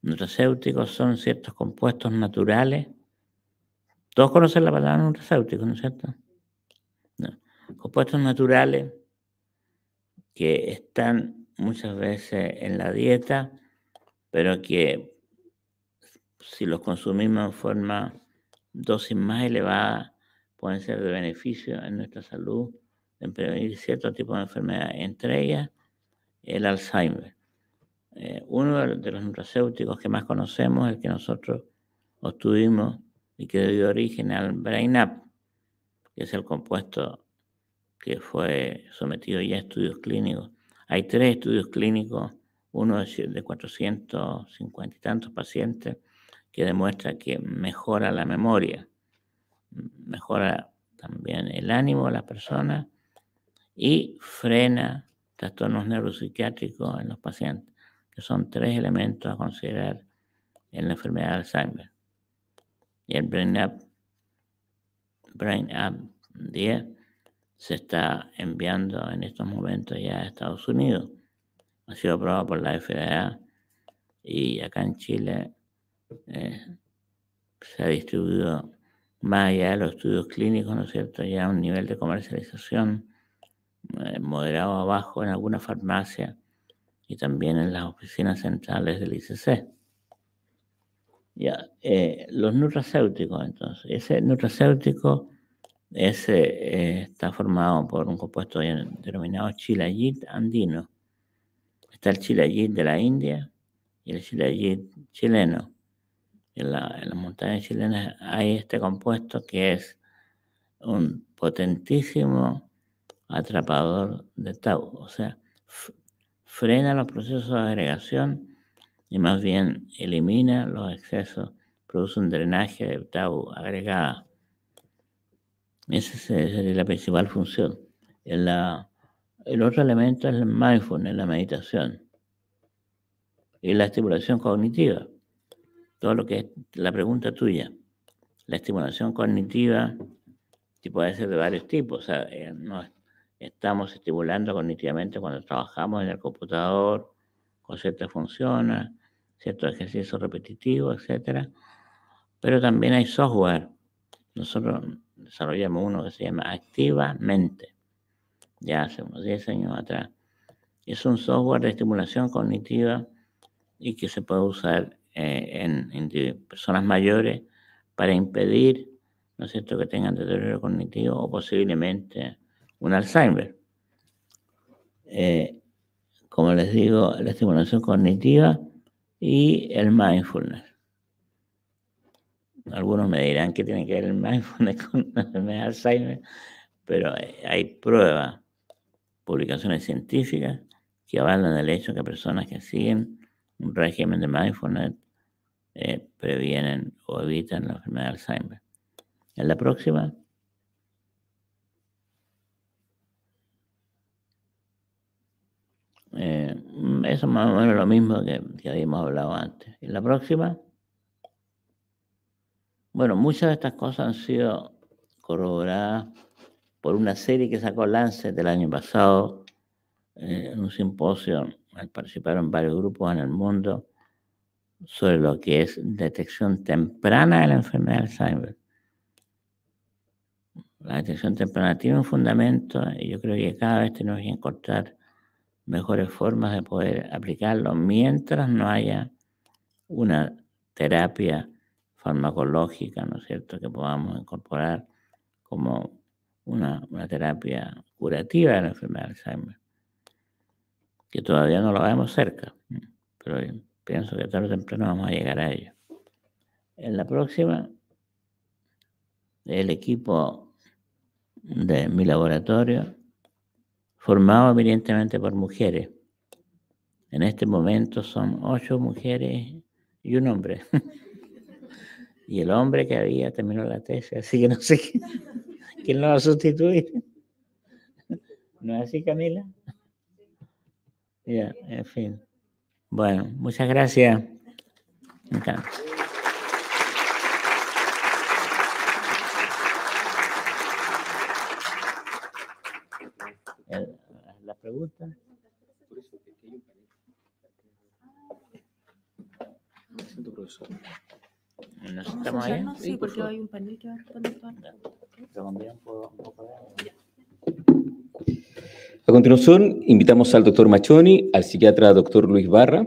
Nutracéuticos son ciertos compuestos naturales. Todos conocen la palabra nutracéutico, ¿no es cierto? compuestos naturales que están muchas veces en la dieta, pero que si los consumimos en forma dosis más elevada, pueden ser de beneficio en nuestra salud, en prevenir cierto tipo de enfermedades, entre ellas el Alzheimer. Eh, uno de los nutracéuticos que más conocemos, el que nosotros obtuvimos y que dio origen al Brain Up, que es el compuesto que fue sometido ya a estudios clínicos. Hay tres estudios clínicos, uno de 450 y tantos pacientes, que demuestra que mejora la memoria, mejora también el ánimo de las personas y frena trastornos neuropsiquiátricos en los pacientes, que son tres elementos a considerar en la enfermedad de Alzheimer. Y el Brain Up, Brain Up 10 se está enviando en estos momentos ya a Estados Unidos. Ha sido aprobado por la FDA y acá en Chile eh, se ha distribuido más allá de los estudios clínicos, ¿no es cierto? Ya un nivel de comercialización eh, moderado abajo en algunas farmacias y también en las oficinas centrales del ICC. Ya, eh, los nutracéuticos, entonces, ese nutracéutico ese eh, está formado por un compuesto denominado Chilayit andino. Está el Chilayit de la India y el Chilayit chileno. En, en las montañas chilenas hay este compuesto que es un potentísimo atrapador de tau, o sea, frena los procesos de agregación y más bien elimina los excesos, produce un drenaje de tau agregada. Esa es la principal función. El, el otro elemento es el mindfulness, la meditación. Y la estimulación cognitiva. Todo lo que es la pregunta tuya. La estimulación cognitiva puede ser de varios tipos. O eh, estamos estimulando cognitivamente cuando trabajamos en el computador con ciertas funciones, ciertos ejercicios repetitivos, etc. Pero también hay software. Nosotros desarrollamos uno que se llama Activamente, ya hace unos 10 años atrás. Es un software de estimulación cognitiva y que se puede usar eh, en, personas mayores para impedir, ¿no es cierto?, que tengan deterioro cognitivo o posiblemente un Alzheimer. Eh, como les digo, la estimulación cognitiva y el mindfulness algunos me dirán que tiene que ver el mindfulness con la enfermedad de Alzheimer, pero eh, hay pruebas, publicaciones científicas que avalan el hecho que personas que siguen un régimen de mindfulness eh, previenen o evitan la enfermedad de Alzheimer. En la próxima. Eh, mm, eso más o menos lo mismo que habíamos hablado antes. En la próxima. Bueno, muchas de estas cosas han sido corroboradas por una serie que sacó Lancet del año pasado, eh, en un simposio, participaron varios grupos en el mundo, sobre lo que es detección temprana de la enfermedad de Alzheimer. La detección temprana tiene un fundamento y yo creo que cada vez tenemos que encontrar mejores formas de poder aplicarlo mientras no haya una terapia farmacológica, ¿no es cierto?, que podamos incorporar como una, terapia curativa de la enfermedad de Alzheimer, que todavía no lo vemos cerca, pero pienso que tarde o temprano vamos a llegar a ello. En la próxima, el equipo de mi laboratorio, formado evidentemente por mujeres, en este momento son ocho mujeres y un hombre. Y el hombre que había terminó la tesis, así que no sé quién, lo va a sustituir. ¿No es así, Camila? Ya, en fin. Bueno, muchas gracias. Me encanta. La pregunta a a continuación, invitamos al doctor Machoni, al psiquiatra doctor Luis Barra,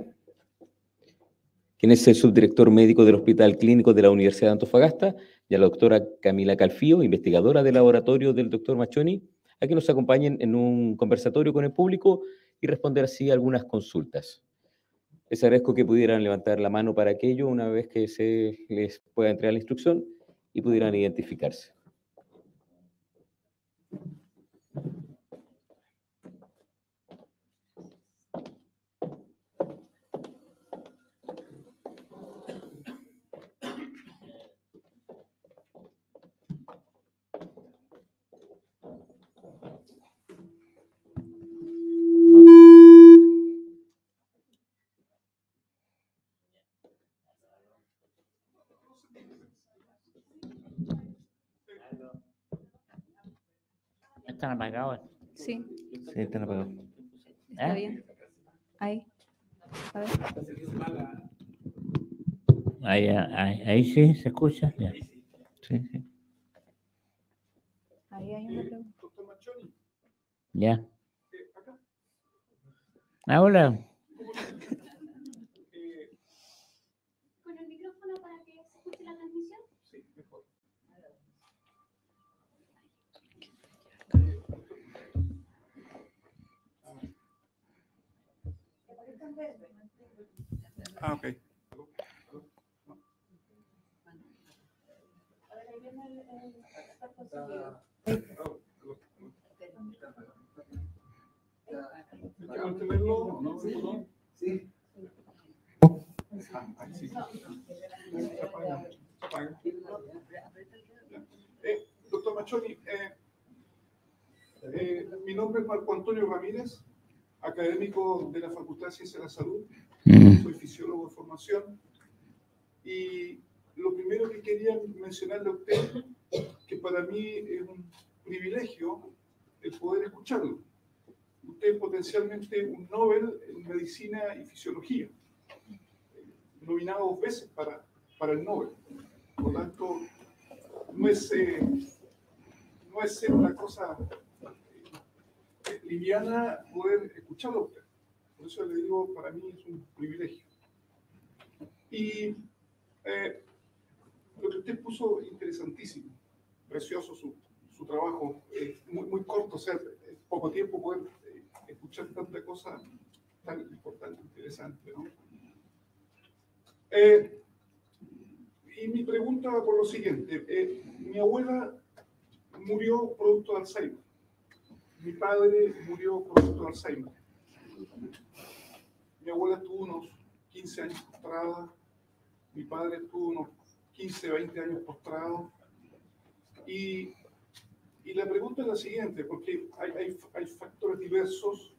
quien es el subdirector médico del Hospital Clínico de la Universidad de Antofagasta, y a la doctora Camila Calfío, investigadora del laboratorio del doctor Machoni, a que nos acompañen en un conversatorio con el público y responder así algunas consultas. Les agradezco que pudieran levantar la mano para aquello una vez que se les pueda entregar la instrucción y pudieran identificarse. Están apagados. Sí. Sí, están apagados. Está ¿Eh? bien. Ahí. A ver. Ahí, ahí, ahí sí se escucha. Ya. Sí, sí. Ahí hay un pregunta. Ya. Ah, hola. Ah, ok. Eh, doctor Machoni, eh, eh, mi nombre es Marco Antonio Ramírez, académico de la Facultad de Ciencias de la Salud, mm. soy fisiólogo de formación, y lo primero que quería mencionarle a usted, que para mí es un privilegio el poder escucharlo. Usted es potencialmente un Nobel en Medicina y Fisiología, nominado dos veces para, para el Nobel. Por lo tanto, no es, eh, no es ser una cosa liviana poder escucharlo usted. Por eso le digo, para mí es un privilegio. Y eh, lo que usted puso interesantísimo, precioso su, trabajo, Es muy, corto, o sea, poco tiempo poder eh, escuchar tanta cosa tan importante, interesante, eh, y mi pregunta por lo siguiente, mi abuela murió producto de Alzheimer mi padre murió con de Alzheimer. Mi abuela tuvo unos 15 años postrada. Mi padre tuvo unos 15, 20 años postrado. Y, la pregunta es la siguiente, porque hay, factores diversos,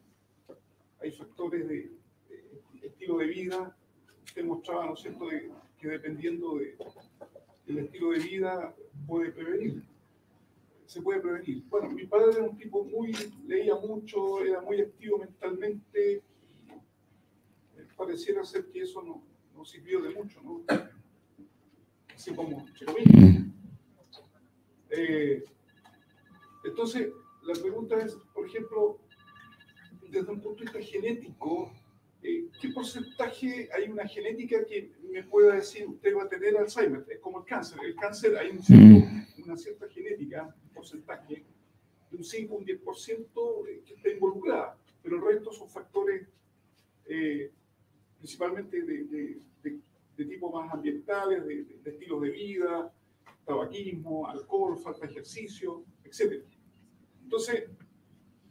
hay factores de, estilo de vida. Usted mostraba, ¿no que dependiendo del estilo de vida puede prevenir se puede prevenir. Bueno, mi padre era un tipo muy, leía mucho, era muy activo mentalmente. Eh, pareciera ser que eso no, no sirvió de mucho, ¿no? Así como eh, entonces, la pregunta es, por ejemplo, desde un punto de vista genético, eh, ¿qué porcentaje hay una genética que me pueda decir usted va a tener Alzheimer? Es como el cáncer. El cáncer hay mm. una cierta genética porcentaje de un 5 un 10% eh, que está involucrada, pero el resto son factores eh, principalmente de, tipo más ambientales, de, estilos de vida, tabaquismo, alcohol, falta de ejercicio, etc. Entonces,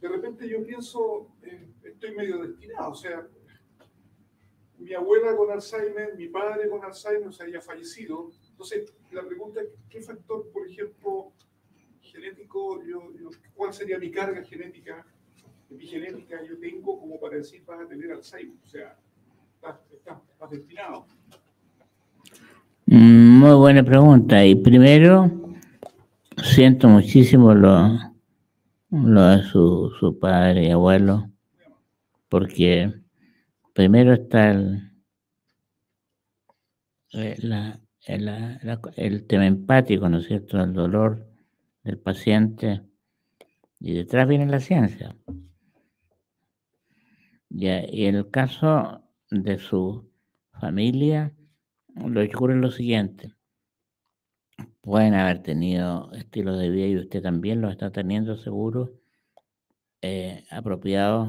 de repente yo pienso, eh, estoy medio destinado, o sea, mi abuela con Alzheimer, mi padre con Alzheimer, o sea, ya fallecido. Entonces, la pregunta es, ¿qué factor, por ejemplo, genético, yo, ¿cuál sería mi carga genética, epigenética yo tengo como para decir vas a tener Alzheimer? O sea, estás, destinado. Mm, muy buena pregunta. Y primero, siento muchísimo lo, de su, su padre y abuelo, porque primero está el, eh, el tema empático, ¿no es cierto?, el dolor del paciente y detrás viene la ciencia. y en el caso de su familia, lo que ocurre lo siguiente. Pueden haber tenido estilos de vida y usted también los está teniendo seguro, eh, apropiados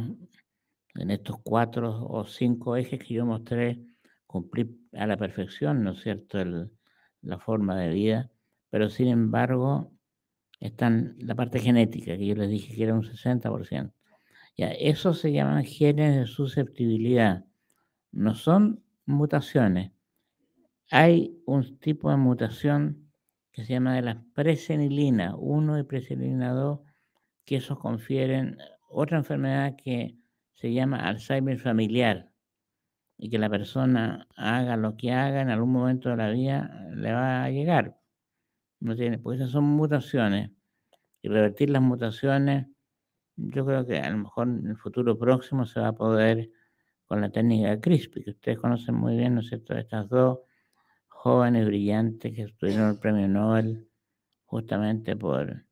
en estos cuatro o cinco ejes que yo mostré, cumplir a la perfección, ¿no es cierto?, la forma de vida, pero sin embargo están la parte genética, que yo les dije que era un 60%. Ya, esos se llaman genes de susceptibilidad. No son mutaciones. Hay un tipo de mutación que se llama de las presenilina 1 y presenilina 2, que esos confieren otra enfermedad que se llama Alzheimer familiar y que la persona haga lo que haga en algún momento de la vida le va a llegar. No tiene, porque esas son mutaciones. Y revertir las mutaciones, yo creo que a lo mejor en el futuro próximo se va a poder con la técnica CRISPR, que ustedes conocen muy bien, ¿no es cierto? Estas dos jóvenes brillantes que tuvieron el premio Nobel justamente por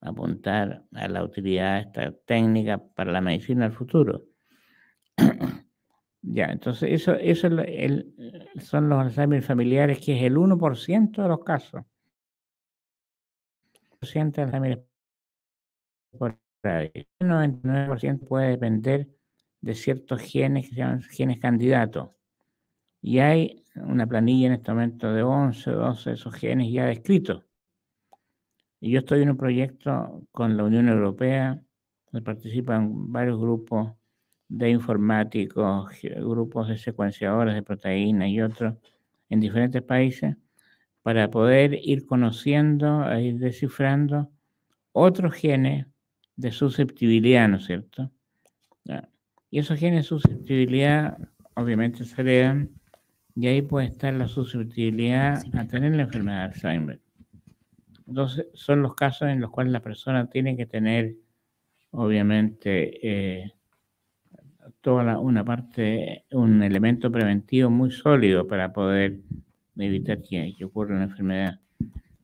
apuntar a la utilidad de esta técnica para la medicina del futuro. ya, entonces eso, eso son los Alzheimer familiares, que es el 1% de los casos. 99% puede depender de ciertos genes que se genes candidatos. Y hay una planilla en este momento de 11, 12 de esos genes ya descritos. Y yo estoy en un proyecto con la Unión Europea, donde participan varios grupos de informáticos, grupos de secuenciadores de proteínas y otros en diferentes países, para poder ir conociendo, ir descifrando otros genes de susceptibilidad, ¿no es cierto? Y esos genes de susceptibilidad obviamente se dan, y ahí puede estar la susceptibilidad a tener la enfermedad de Alzheimer. Entonces, son los casos en los cuales la persona tiene que tener, obviamente, eh, toda una parte, un elemento preventivo muy sólido para poder evitar mm. que, que ocurra una enfermedad.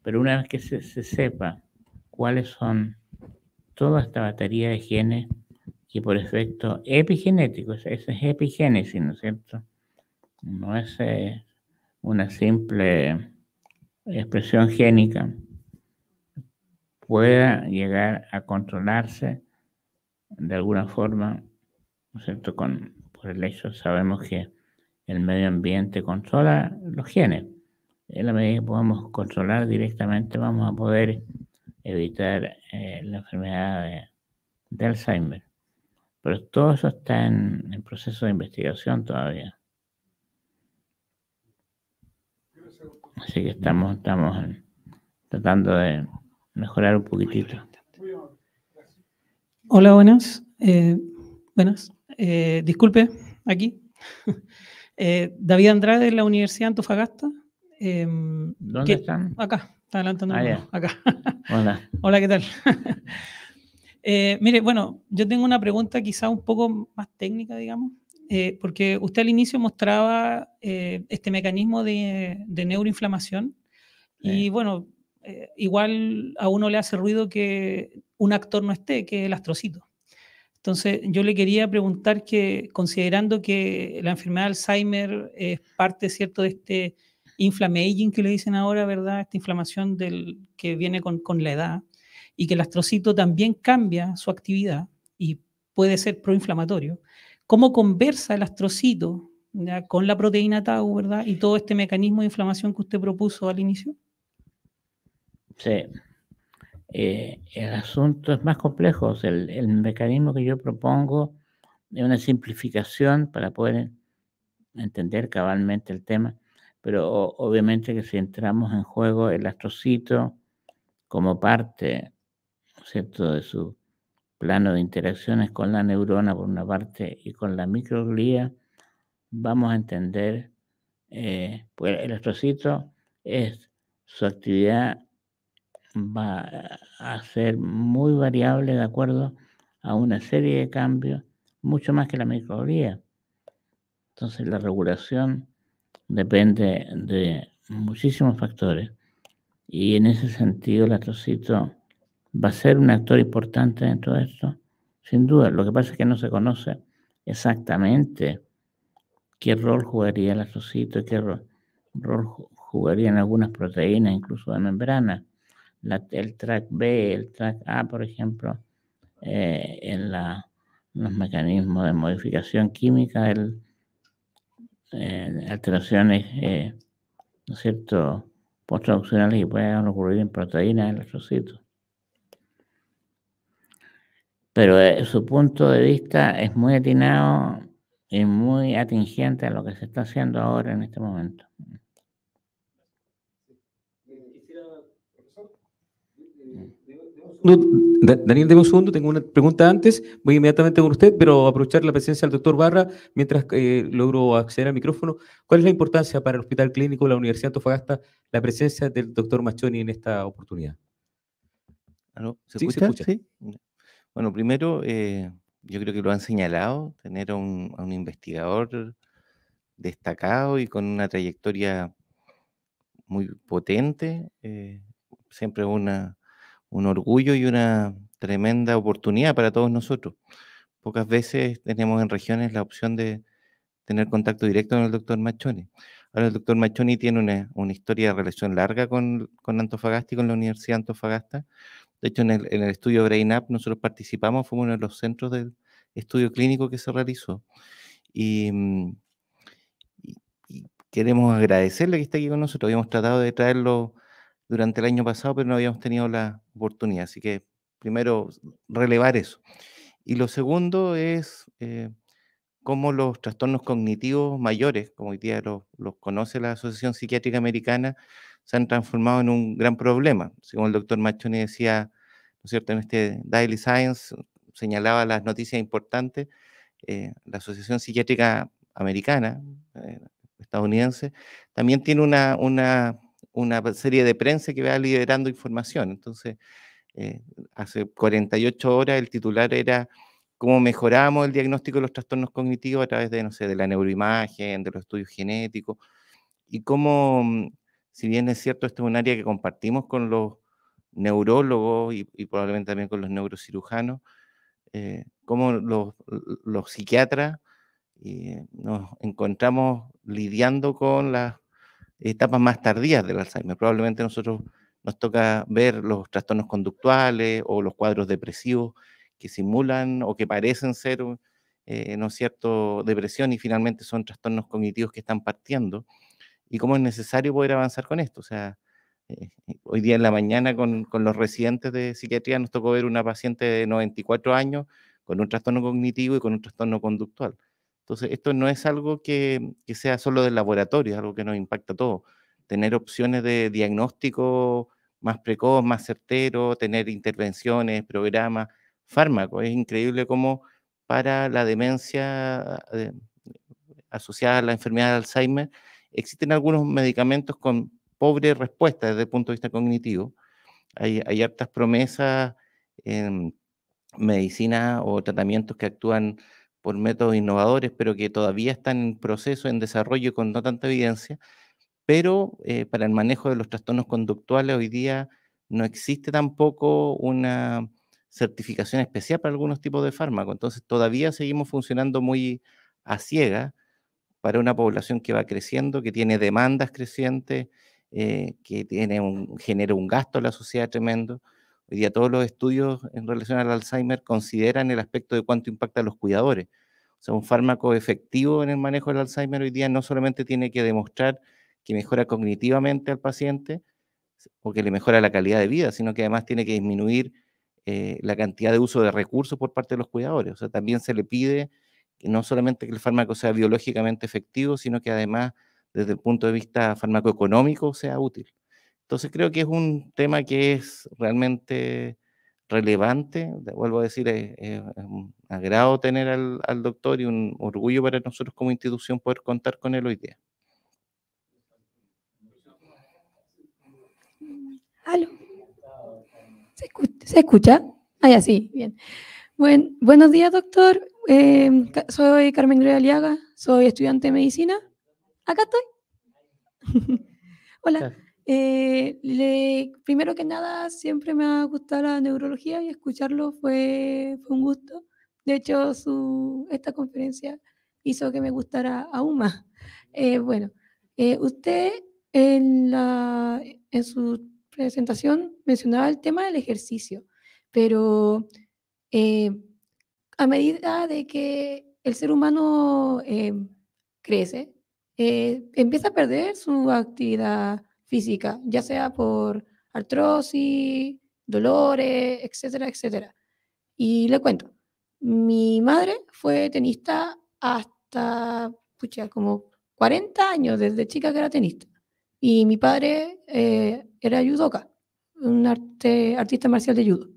Pero una vez que se, sepa cuáles son toda esta batería de genes que por efecto epigenético, esa es epigénesis, ¿no es cierto? No es eh, una simple expresión génica, pueda llegar a controlarse de alguna forma, ¿no es cierto? Con, por el hecho, sabemos que el medio ambiente controla los genes. En la medida que podamos controlar directamente, vamos a poder evitar eh, la enfermedad de, Alzheimer. Pero todo eso está en, proceso de investigación todavía. Así que estamos, estamos tratando de mejorar un poquitito. Hola, buenas. Eh, buenas. Eh, disculpe, aquí. Eh, David Andrade de la Universidad Antofagasta. Em, ¿Dónde están? Acá, está adelantando. Ah, Hola. Hola, ¿qué tal? Eh, mire, bueno, yo tengo una pregunta quizá un poco más técnica, digamos, eh, porque usted al inicio mostraba este mecanismo de, de neuroinflamación y bueno, igual a uno le hace ruido que un actor no esté, que el astrocito. Entonces, yo le quería preguntar que, considerando que la enfermedad de Alzheimer es parte, ¿cierto?, de este inflamaging que le dicen ahora, ¿verdad?, esta inflamación del, que viene con, la edad, y que el astrocito también cambia su actividad y puede ser proinflamatorio. ¿Cómo conversa el astrocito con la proteína Tau, ¿verdad? Y todo este mecanismo de inflamación que usted propuso al inicio. Sí, eh, el asunto es más complejo. El, mecanismo que yo propongo es una simplificación para poder entender cabalmente el tema, pero obviamente que si entramos en juego el astrocito como parte ¿cierto? de su plano de interacciones con la neurona por una parte y con la microglía, vamos a entender, eh, pues el astrocito es su actividad va a ser muy variable de acuerdo a una serie de cambios, mucho más que la microbiología. Entonces la regulación depende de muchísimos factores y en ese sentido el astrocito va a ser un actor importante en todo esto, sin duda. Lo que pasa es que no se conoce exactamente qué rol jugaría el astrocito, qué rol jugarían algunas proteínas, incluso de membrana el track B, el track A, por ejemplo, eh, en los mecanismos de modificación química, eh, alteraciones, eh, ¿no cierto?, que pueden ocurrir en proteínas, en electrocitos. Pero eh, su punto de vista es muy atinado y muy atingente a lo que se está haciendo ahora en este momento. Daniel, de un tengo una pregunta antes, voy inmediatamente con usted, pero aprovechar la presencia del doctor Barra mientras eh, logro acceder al micrófono. ¿Cuál es la importancia para el Hospital Clínico de la Universidad de Antofagasta la presencia del doctor Machoni en esta oportunidad? ¿Se escucha? Bueno, primero, eh, yo creo que lo han señalado, tener a un, investigador destacado y con una trayectoria muy potente, eh, siempre una un orgullo y una tremenda oportunidad para todos nosotros. Pocas veces tenemos en regiones la opción de tener contacto directo con el doctor Machoni. Ahora el doctor Machoni tiene una, historia de relación larga con, Antofagasta y con la Universidad Antofagasta. De hecho, en el, estudio Brain Up nosotros participamos, fuimos uno de los centros del estudio clínico que se realizó. Y, mm, y queremos agradecerle que esté aquí con nosotros. Habíamos tratado de traerlo durante el año pasado, pero no habíamos tenido la oportunidad. Así que primero, relevar eso. Y lo segundo es eh, cómo los trastornos cognitivos mayores, como hoy día los, conoce la Asociación Psiquiátrica Americana, se han transformado en un gran problema. Según el doctor Machoni decía, ¿no es cierto?, en este Daily Science señalaba las noticias importantes, eh, la Asociación Psiquiátrica Americana, eh, estadounidense, también tiene una una serie de prensa que va liderando información. Entonces, eh, hace 48 horas el titular era cómo mejoramos el diagnóstico de los trastornos cognitivos a través de, no sé, de la neuroimagen, de los estudios genéticos, y cómo, mm, si bien es cierto, esto es un área que compartimos con los neurólogos y, probablemente también con los neurocirujanos, eh, cómo los, psiquiatras eh, nos encontramos lidiando con las etapas más tardías del Alzheimer. Probablemente nosotros nos toca ver los trastornos conductuales o los cuadros depresivos que simulan o que parecen ser, eh, ¿no es cierto?, depresión y finalmente son trastornos cognitivos que están partiendo. Y cómo es necesario poder avanzar con esto. O sea, eh, hoy día en la mañana con, con los residentes de psiquiatría nos tocó ver una paciente de 94 años con un trastorno cognitivo y con un trastorno conductual. Entonces, esto no es algo que, sea solo del laboratorio, es algo que nos impacta a todos. Tener opciones de diagnóstico más precoz, más certero, tener intervenciones, programas, fármacos. Es increíble cómo para la demencia eh, asociada a la enfermedad de Alzheimer existen algunos medicamentos con pobre respuesta desde el punto de vista cognitivo. Hay, hay promesas en medicina o tratamientos que actúan por métodos innovadores, pero que todavía están en proceso, en desarrollo y con no tanta evidencia, pero eh, para el manejo de los trastornos conductuales hoy día no existe tampoco una certificación especial para algunos tipos de fármacos. Entonces todavía seguimos funcionando muy a ciega para una población que va creciendo, que tiene demandas crecientes, eh, que tiene genera un gasto a la sociedad tremendo. Hoy día todos los estudios en relación al Alzheimer consideran el aspecto de cuánto impacta a los cuidadores. O sea, un fármaco efectivo en el manejo del Alzheimer hoy día no solamente tiene que demostrar que mejora cognitivamente al paciente o que le mejora la calidad de vida, sino que además tiene que disminuir eh, la cantidad de uso de recursos por parte de los cuidadores. O sea, también se le pide que no solamente que el fármaco sea biológicamente efectivo, sino que además desde el punto de vista farmacoeconómico sea útil. Entonces creo que es un tema que es realmente relevante, vuelvo a decir, es, un agrado tener al, doctor y un orgullo para nosotros como institución poder contar con él hoy día. ¿Aló? ¿Se escucha? Ah, ya sí, bien. Buen, buenos días, doctor. Em, soy Carmen Gloria Aliaga, soy estudiante de medicina. Acá estoy. Hola. Eh, le, primero que nada, siempre me ha gustado la neurología y escucharlo fue, fue un gusto. De hecho, su, esta conferencia hizo que me gustara aún más. Eh, bueno, eh, usted en, la, en su presentación mencionaba el tema del ejercicio, pero a medida de que el ser humano crece, empieza a perder su actividad física, ya sea por artrosis, dolores, etcétera, etcétera. Y le cuento, mi madre fue tenista hasta, pucha, como 40 años, desde chica que era tenista. Y mi padre eh, era judoka, un arte, artista marcial de judo.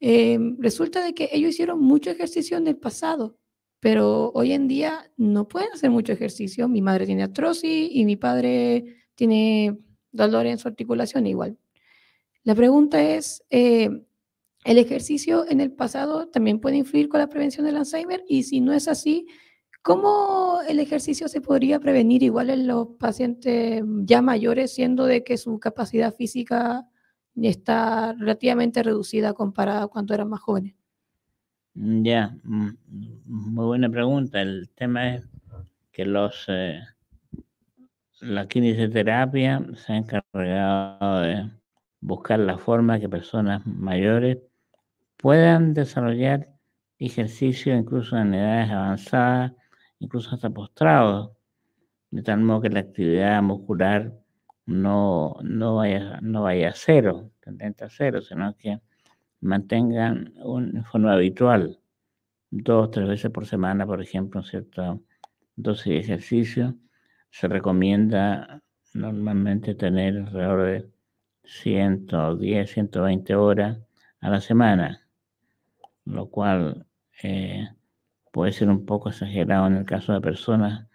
Em, resulta de que ellos hicieron mucho ejercicio en el pasado, pero hoy en día no pueden hacer mucho ejercicio. Mi madre tiene artrosis y mi padre tiene dolor en su articulación igual. La pregunta es, eh, ¿el ejercicio en el pasado también puede influir con la prevención del Alzheimer? Y si no es así, ¿cómo el ejercicio se podría prevenir igual en los pacientes ya mayores, siendo de que su capacidad física está relativamente reducida comparada a cuando eran más jóvenes? Ya, mm, muy buena pregunta. El tema es que los... Eh, la terapia se ha encargado de buscar la forma que personas mayores puedan desarrollar ejercicio incluso en edades avanzadas, incluso hasta postrados, de tal modo que la actividad muscular no, no, vaya, no vaya a cero, tendente a cero, sino que mantengan un forma habitual, dos, o tres veces por semana, por ejemplo, un cierto dosis de ejercicio se recomienda normalmente tener alrededor de 110, 120 horas a la semana, lo cual eh, puede ser un poco exagerado en el caso de personas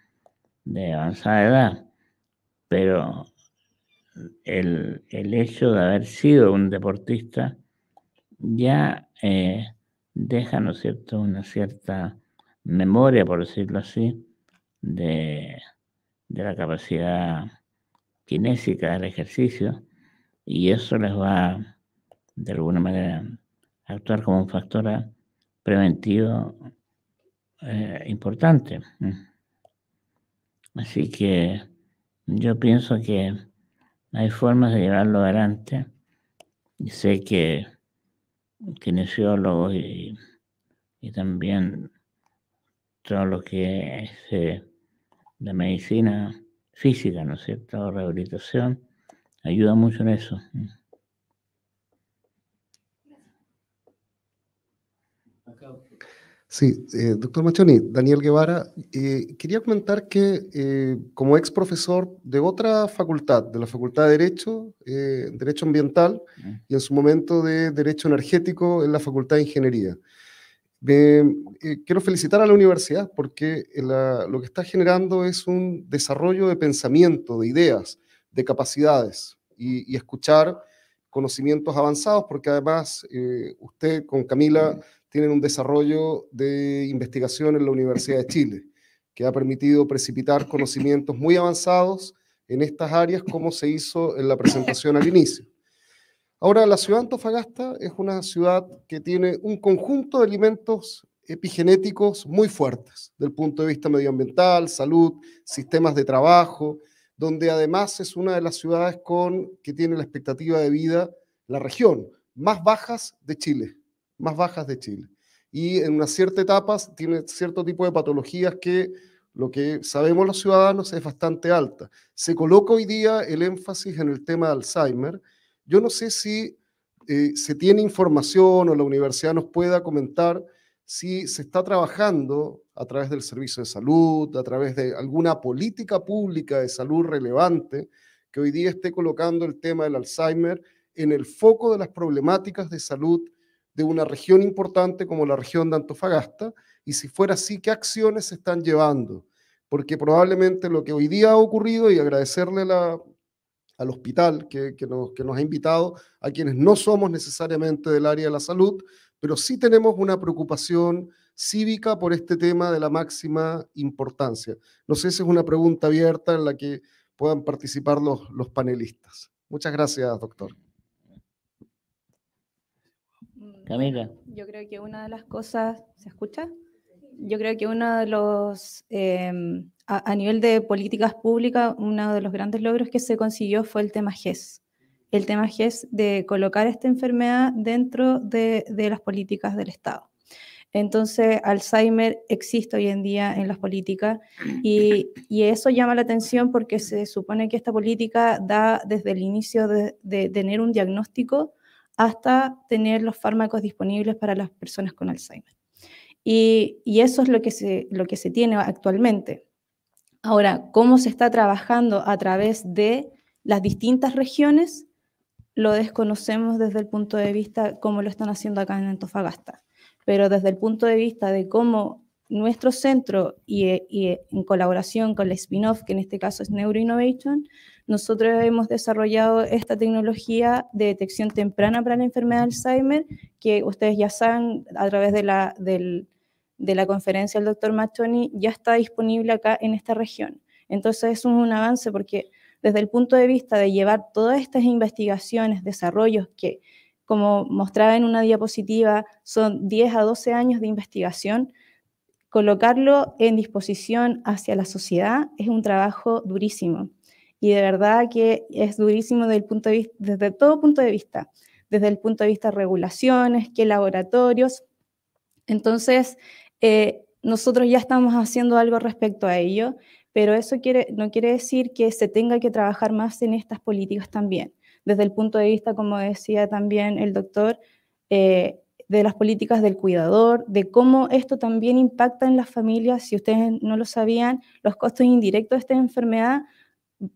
de avanzada edad, pero el, el hecho de haber sido un deportista ya eh, deja, ¿no es cierto?, una cierta memoria, por decirlo así, de de la capacidad kinésica del ejercicio y eso les va de alguna manera a actuar como un factor preventivo eh, importante. Mm. Así que yo pienso que hay formas de llevarlo adelante. Y sé que kinesiólogos y, y también todo lo que se la medicina física, ¿no es cierto? Rehabilitación, ayuda mucho en eso. Sí, eh, doctor Machoni, Daniel Guevara, eh, quería comentar que eh, como ex profesor de otra facultad, de la Facultad de Derecho, Derecho Ambiental, mm. y en su momento de Derecho Energético en la Facultad de Ingeniería, eh, quiero felicitar a la universidad porque eh, lo que está generando es un desarrollo de pensamiento, de ideas, de capacidades y, escuchar conocimientos avanzados, porque además eh, usted con Camila tienen un desarrollo de investigación en la Universidad de Chile, que ha permitido precipitar conocimientos muy avanzados en estas áreas, como se hizo en la presentación al inicio. Ahora, la ciudad de Antofagasta es una ciudad que tiene un conjunto de elementos epigenéticos muy fuertes, del punto de vista medioambiental, salud, sistemas de trabajo, donde además es una de las ciudades con, que tiene la expectativa de vida, la región, más bajas de Chile, más bajas de Chile. Y en una cierta etapa tiene cierto tipo de patologías que lo que sabemos los ciudadanos es bastante alta. Se coloca hoy día el énfasis en el tema de Alzheimer, yo no sé si eh, se tiene información o la universidad nos pueda comentar si se está trabajando a través del servicio de salud, a través de alguna política pública de salud relevante que hoy día esté colocando el tema del Alzheimer en el foco de las problemáticas de salud de una región importante como la región de Antofagasta y si fuera así, ¿qué acciones se están llevando? Porque probablemente lo que hoy día ha ocurrido, y agradecerle la, al hospital que, nos, ha invitado, a quienes no somos necesariamente del área de la salud, pero sí tenemos una preocupación cívica por este tema de la máxima importancia. No sé si es una pregunta abierta en la que puedan participar los, los panelistas. Muchas gracias, doctor. Mm, Camila. Yo creo que una de las cosas, ¿se escucha? Yo creo que una de los... Em, a, nivel de políticas públicas, uno de los grandes logros que se consiguió fue el tema GES. El tema GES de colocar esta enfermedad dentro de, las políticas del Estado. Entonces, Alzheimer existe hoy en día en las políticas y, eso llama la atención porque se supone que esta política da desde el inicio de, tener un diagnóstico hasta tener los fármacos disponibles para las personas con Alzheimer. Y, eso es lo que se tiene actualmente. Ahora, cómo se está trabajando a través de las distintas regiones, lo desconocemos desde el punto de vista cómo lo están haciendo acá en Antofagasta, pero desde el punto de vista de cómo nuestro centro y, en colaboración con la spin-off, que en este caso es Neuroinnovation, nosotros hemos desarrollado esta tecnología de detección temprana para la enfermedad de Alzheimer, que ustedes ya saben a través de la, del, de la conferencia del doctor Machoni ya está disponible acá en esta región. Entonces es un, avance porque desde el punto de vista de llevar todas estas investigaciones, desarrollos que, como mostraba en una diapositiva, son 10 a 12 años de investigación, colocarlo en disposición hacia la sociedad es un trabajo durísimo. Y de verdad que es durísimo desde, todo punto de vista, desde el punto de vista de regulaciones, que laboratorios. Entonces, eh, nosotros ya estamos haciendo algo respecto a ello, pero eso quiere, no quiere decir que se tenga que trabajar más en estas políticas también. Desde el punto de vista, como decía también el doctor, eh, de las políticas del cuidador, de cómo esto también impacta en las familias. Si ustedes no lo sabían, los costos indirectos de esta enfermedad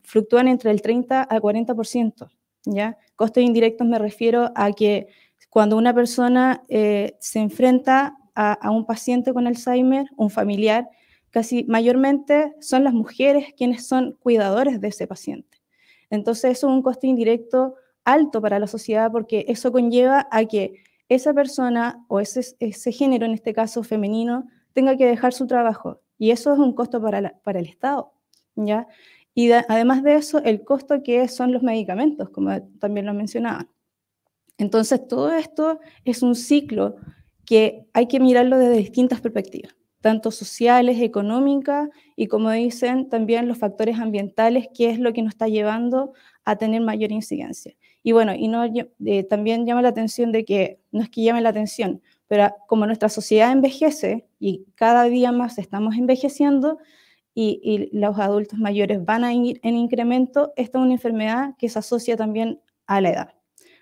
fluctúan entre el 30 al 40%. ¿ya? Costos indirectos me refiero a que cuando una persona eh, se enfrenta a, un paciente con Alzheimer, un familiar, casi mayormente son las mujeres quienes son cuidadores de ese paciente. Entonces eso es un coste indirecto alto para la sociedad porque eso conlleva a que esa persona o ese, género, en este caso femenino, tenga que dejar su trabajo. Y eso es un costo para, el Estado. ¿ya? Y además de eso, el costo que son los medicamentos, como también lo mencionaba. Entonces, todo esto es un ciclo que hay que mirarlo desde distintas perspectivas, tanto sociales, económicas y, como dicen, también los factores ambientales, que es lo que nos está llevando a tener mayor incidencia. Y bueno, y no, eh, también llama la atención de que, no es que llame la atención, pero como nuestra sociedad envejece y cada día más estamos envejeciendo y, y los adultos mayores van a ir en incremento, esta es una enfermedad que se asocia también a la edad.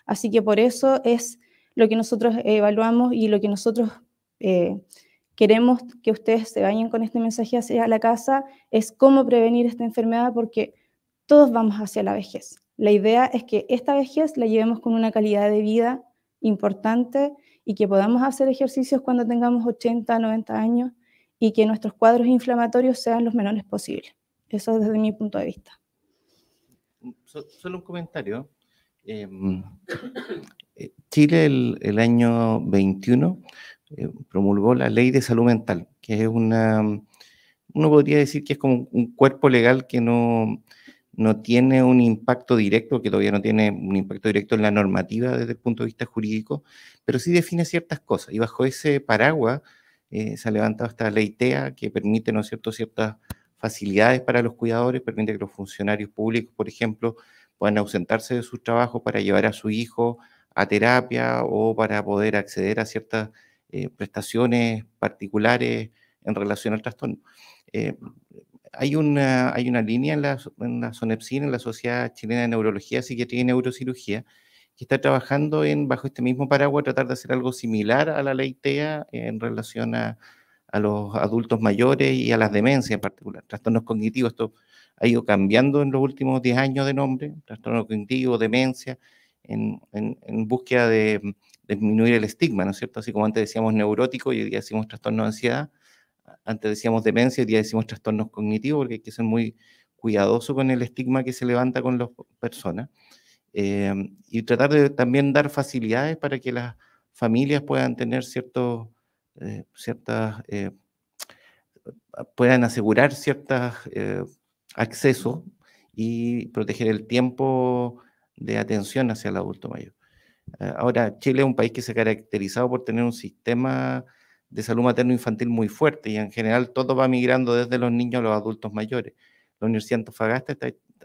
Así que por eso es lo que nosotros evaluamos y lo que nosotros eh, queremos que ustedes se vayan con este mensaje hacia la casa es cómo prevenir esta enfermedad porque todos vamos hacia la vejez. La idea es que esta vejez la llevemos con una calidad de vida importante y que podamos hacer ejercicios cuando tengamos 80, 90 años y que nuestros cuadros inflamatorios sean los menores posibles. Eso desde mi punto de vista. Solo un comentario. Eh, eh, Chile el, año 21 eh, promulgó la ley de salud mental, que es una, uno podría decir que es como un cuerpo legal que no, no tiene un impacto directo, que todavía no tiene un impacto directo en la normativa desde el punto de vista jurídico, pero sí define ciertas cosas. Y bajo ese paraguas eh, se ha levantado esta ley TEA que permite, ¿no ciertas facilidades para los cuidadores, permite que los funcionarios públicos, por ejemplo, puedan ausentarse de sus trabajo para llevar a su hijo a terapia o para poder acceder a ciertas eh, prestaciones particulares en relación al trastorno. Eh, hay, una, hay una línea en la, en SONEPSIN, en la Sociedad Chilena de Neurología, Psiquiatría y Neurocirugía, que está trabajando en, bajo este mismo paraguas, tratar de hacer algo similar a la ley TEA en relación a, a los adultos mayores y a las demencias en particular, trastornos cognitivos. Esto ha ido cambiando en los últimos 10 años de nombre, trastorno cognitivo, demencia, en, búsqueda de, disminuir el estigma, ¿no es cierto? Así como antes decíamos neurótico y hoy día decimos trastorno de ansiedad, antes decíamos demencia y hoy día decimos trastornos cognitivos, porque hay que ser muy cuidadoso con el estigma que se levanta con las personas. Eh, y tratar de también dar facilidades para que las familias puedan tener ciertos, eh, ciertas, eh, puedan asegurar ciertos accesos y proteger el tiempo de atención hacia el adulto mayor. Eh, ahora, Chile es un país que se ha caracterizado por tener un sistema de salud materno-infantil muy fuerte y en general todo va migrando desde los niños a los adultos mayores. La Universidad Antofagasta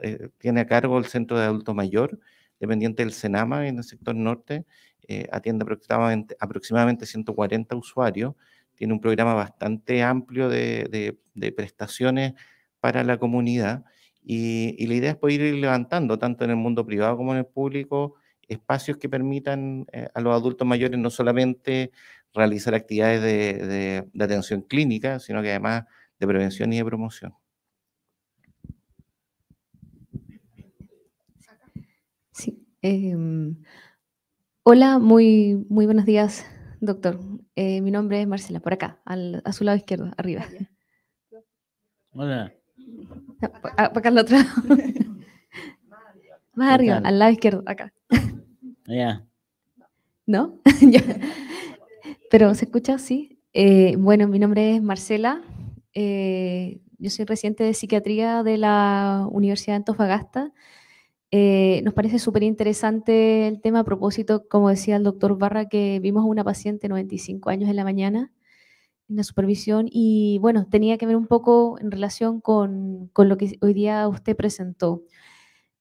eh, tiene a cargo el Centro de Adulto Mayor, dependiente del Senama en el sector norte, eh, atiende aproximadamente, aproximadamente 140 usuarios, tiene un programa bastante amplio de prestaciones para la comunidad y, la idea es poder ir levantando, tanto en el mundo privado como en el público, espacios que permitan eh, a los adultos mayores no solamente realizar actividades de, atención clínica, sino que además de prevención y de promoción. Em, hola, muy, muy buenos días, doctor. Eh, mi nombre es Marcela, por acá, al, a su lado izquierdo, arriba. Hola. Ah, acá al otro Más arriba, al lado izquierdo, acá. Ah, ¿No? Pero se escucha, sí. Eh, bueno, mi nombre es Marcela. Eh, yo soy reciente de psiquiatría de la Universidad de Antofagasta. Eh, nos parece súper interesante el tema a propósito, como decía el doctor Barra, que vimos a una paciente 95 años en la mañana en la supervisión y bueno, tenía que ver un poco en relación con, con, lo que hoy día usted presentó.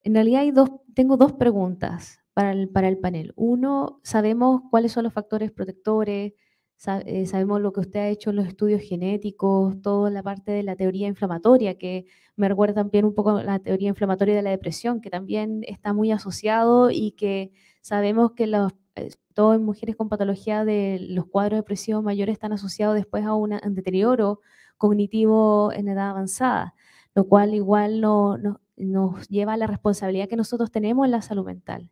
En realidad hay dos, tengo dos preguntas para el, para el panel. Uno, sabemos cuáles son los factores protectores, eh, sabemos lo que usted ha hecho en los estudios genéticos, toda la parte de la teoría inflamatoria, que me recuerda también un poco a la teoría inflamatoria de la depresión, que también está muy asociado y que sabemos que los eh, todo en mujeres con patología de los cuadros depresivos mayores están asociados después a un deterioro cognitivo en edad avanzada, lo cual igual no, nos lleva a la responsabilidad que nosotros tenemos en la salud mental.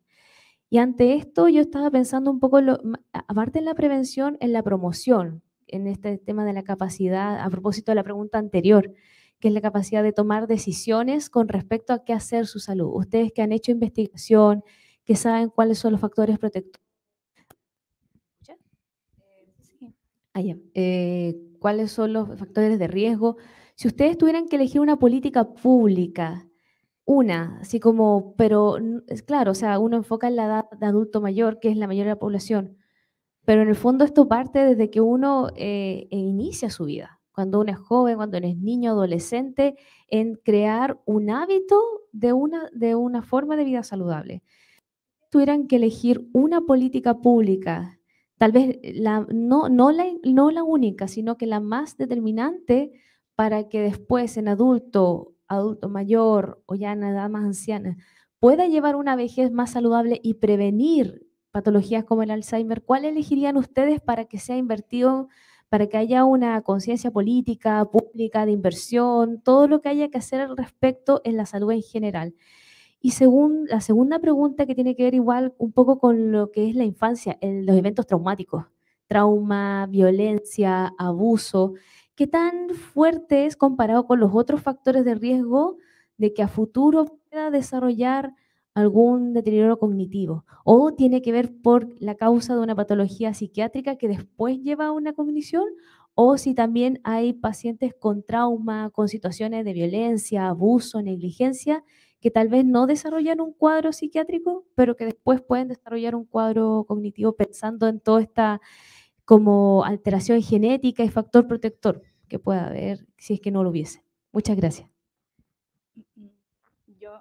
Y ante esto yo estaba pensando un poco, lo, aparte de la prevención, en la promoción, en este tema de la capacidad, a propósito de la pregunta anterior, que es la capacidad de tomar decisiones con respecto a qué hacer su salud. Ustedes que han hecho investigación, que saben cuáles son los factores protectores Ah, eh, cuáles son los factores de riesgo. Si ustedes tuvieran que elegir una política pública, una, así como, pero es claro, o sea, uno enfoca en la edad de adulto mayor, que es la mayoría de la población, pero en el fondo esto parte desde que uno eh, e inicia su vida, cuando uno es joven, cuando uno es niño, adolescente, en crear un hábito de una, de una forma de vida saludable. Si Tuvieran que elegir una política pública tal vez eh, la, no, no, la, no la única, sino que la más determinante para que después en adulto, adulto mayor o ya en edad más anciana pueda llevar una vejez más saludable y prevenir patologías como el Alzheimer, ¿cuál elegirían ustedes para que sea invertido, para que haya una conciencia política, pública, de inversión, todo lo que haya que hacer al respecto en la salud en general? Y según la segunda pregunta que tiene que ver igual un poco con lo que es la infancia, en los eventos traumáticos, trauma, violencia, abuso, ¿qué tan fuerte es comparado con los otros factores de riesgo de que a futuro pueda desarrollar algún deterioro cognitivo? ¿O tiene que ver por la causa de una patología psiquiátrica que después lleva a una cognición? ¿O si también hay pacientes con trauma, con situaciones de violencia, abuso, negligencia, que tal vez no desarrollan un cuadro psiquiátrico, pero que después pueden desarrollar un cuadro cognitivo pensando en toda esta como alteración genética y factor protector que pueda haber si es que no lo hubiese. Muchas gracias. Mm, yo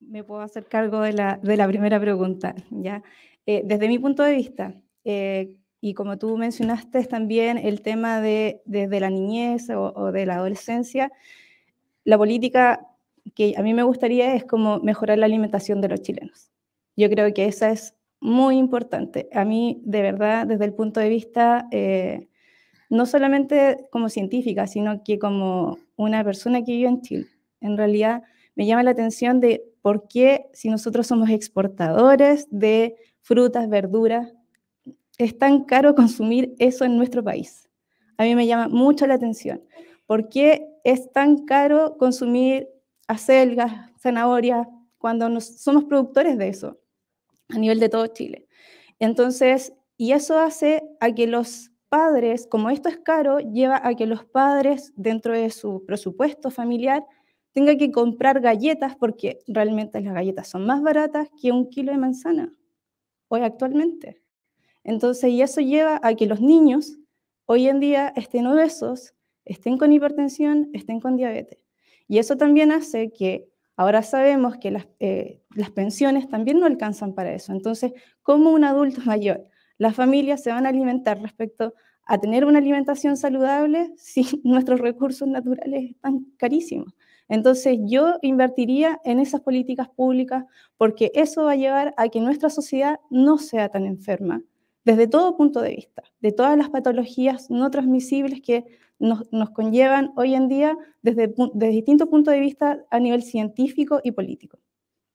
me puedo hacer cargo de la, de la primera pregunta, ¿ya? Eh, desde mi punto de vista, eh, y como tú mencionaste también el tema de desde la niñez o de la adolescencia, la política que a mí me gustaría es como mejorar la alimentación de los chilenos. Yo creo que esa es muy importante. A mí, de verdad, desde el punto de vista, eh, no solamente como científica, sino que como una persona que vive en Chile, en realidad me llama la atención de por qué si nosotros somos exportadores de frutas, verduras, es tan caro consumir eso en nuestro país. A mí me llama mucho la atención. ¿Por qué es tan caro consumir acelgas, zanahorias, cuando somos productores de eso a nivel de todo Chile. Entonces, y eso hace a que los padres, como esto es caro, lleva a que los padres dentro de su presupuesto familiar tengan que comprar galletas porque realmente las galletas son más baratas que un kilo de manzana hoy actualmente. Entonces, y eso lleva a que los niños hoy en día estén obesos, estén con hipertensión, estén con diabetes. Y eso también hace que ahora sabemos que eh, las, pensiones también no alcanzan para eso. Entonces, como un adulto mayor, las familias se van a alimentar respecto a tener una alimentación saludable si nuestros recursos naturales están carísimos. Entonces yo invertiría en esas políticas públicas porque eso va a llevar a que nuestra sociedad no sea tan enferma desde todo punto de vista, de todas las patologías no transmisibles que nos, conllevan hoy en día desde, distintos puntos de vista a nivel científico y político.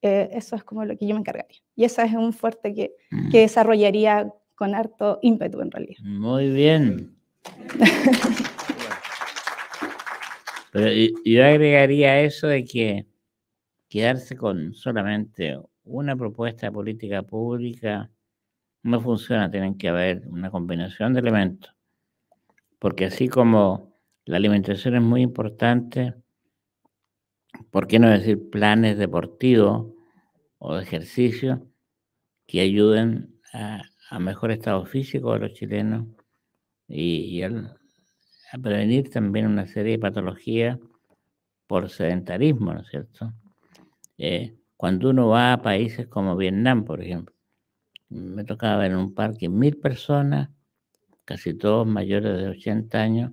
Eh, eso es como lo que yo me encargaría. Y esa es un fuerte que, mm. desarrollaría con harto ímpetu en realidad. Muy bien. yo agregaría eso de que quedarse con solamente una propuesta política pública no funciona, tienen que haber una combinación de elementos porque así como la alimentación es muy importante, ¿por qué no decir planes deportivos o de ejercicio que ayuden a, mejor estado físico de los chilenos y, a prevenir también una serie de patologías por sedentarismo, ¿no es cierto? Eh, cuando uno va a países como Vietnam, por ejemplo, me tocaba ver en un parque mil personas casi todos mayores de 80 años,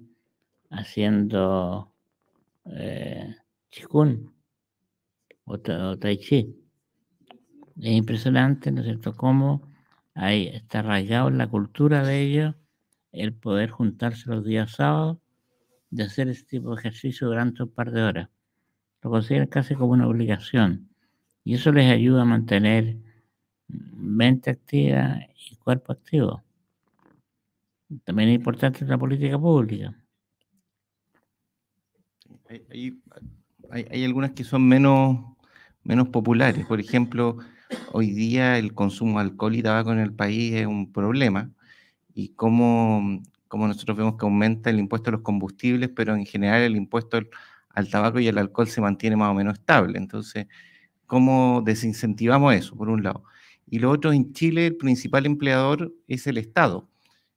haciendo eh, o, tai chi. Es impresionante, ¿no es cierto?, cómo ahí está arraigado en la cultura de ellos el poder juntarse los días sábados de hacer este tipo de ejercicio durante un par de horas. Lo consideran casi como una obligación. Y eso les ayuda a mantener mente activa y cuerpo activo. También es importante la política pública. Hay, algunas que son menos, menos populares. Por ejemplo, hoy día el consumo de alcohol y tabaco en el país es un problema. Y como nosotros vemos que aumenta el impuesto a los combustibles, pero en general el impuesto al, al tabaco y al alcohol se mantiene más o menos estable. Entonces, ¿cómo desincentivamos eso, por un lado? Y lo otro, en Chile el principal empleador es el Estado.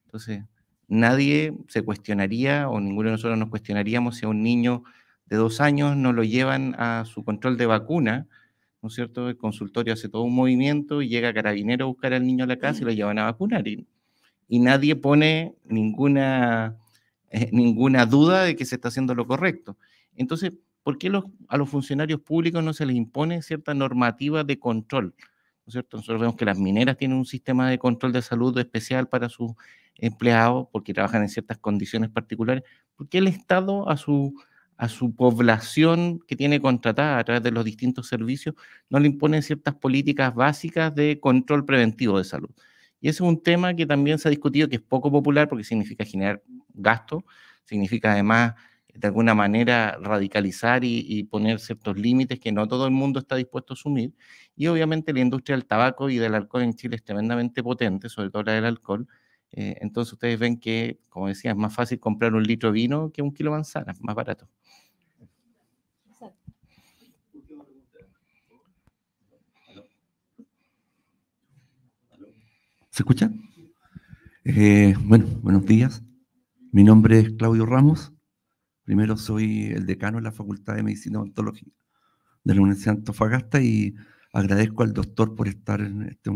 Entonces, nadie se cuestionaría o ninguno de nosotros nos cuestionaríamos si a un niño de dos años no lo llevan a su control de vacuna, ¿no es cierto? El consultorio hace todo un movimiento y llega carabinero a buscar al niño a la casa y lo llevan a vacunar. Y, nadie pone ninguna, eh, ninguna duda de que se está haciendo lo correcto. Entonces, ¿por qué a los funcionarios públicos no se les impone cierta normativa de control? ¿no es cierto? Nosotros vemos que las mineras tienen un sistema de control de salud especial para sus empleados, porque trabajan en ciertas condiciones particulares, porque el Estado a su, a su población que tiene contratada a través de los distintos servicios no le imponen ciertas políticas básicas de control preventivo de salud. Y ese es un tema que también se ha discutido, que es poco popular porque significa generar gasto, significa además de alguna manera radicalizar y, y, poner ciertos límites que no todo el mundo está dispuesto a asumir. Y obviamente la industria del tabaco y del alcohol en Chile es tremendamente potente, sobre todo la del alcohol, eh, entonces ustedes ven que, como decía, es más fácil comprar un litro de vino que un kilo de manzana, más barato. ¿Se escucha? Eh, bueno, buenos días. Mi nombre es Claudio Ramos. Primero soy el decano de la Facultad de Medicina y de la Universidad de Antofagasta y agradezco al doctor por estar este,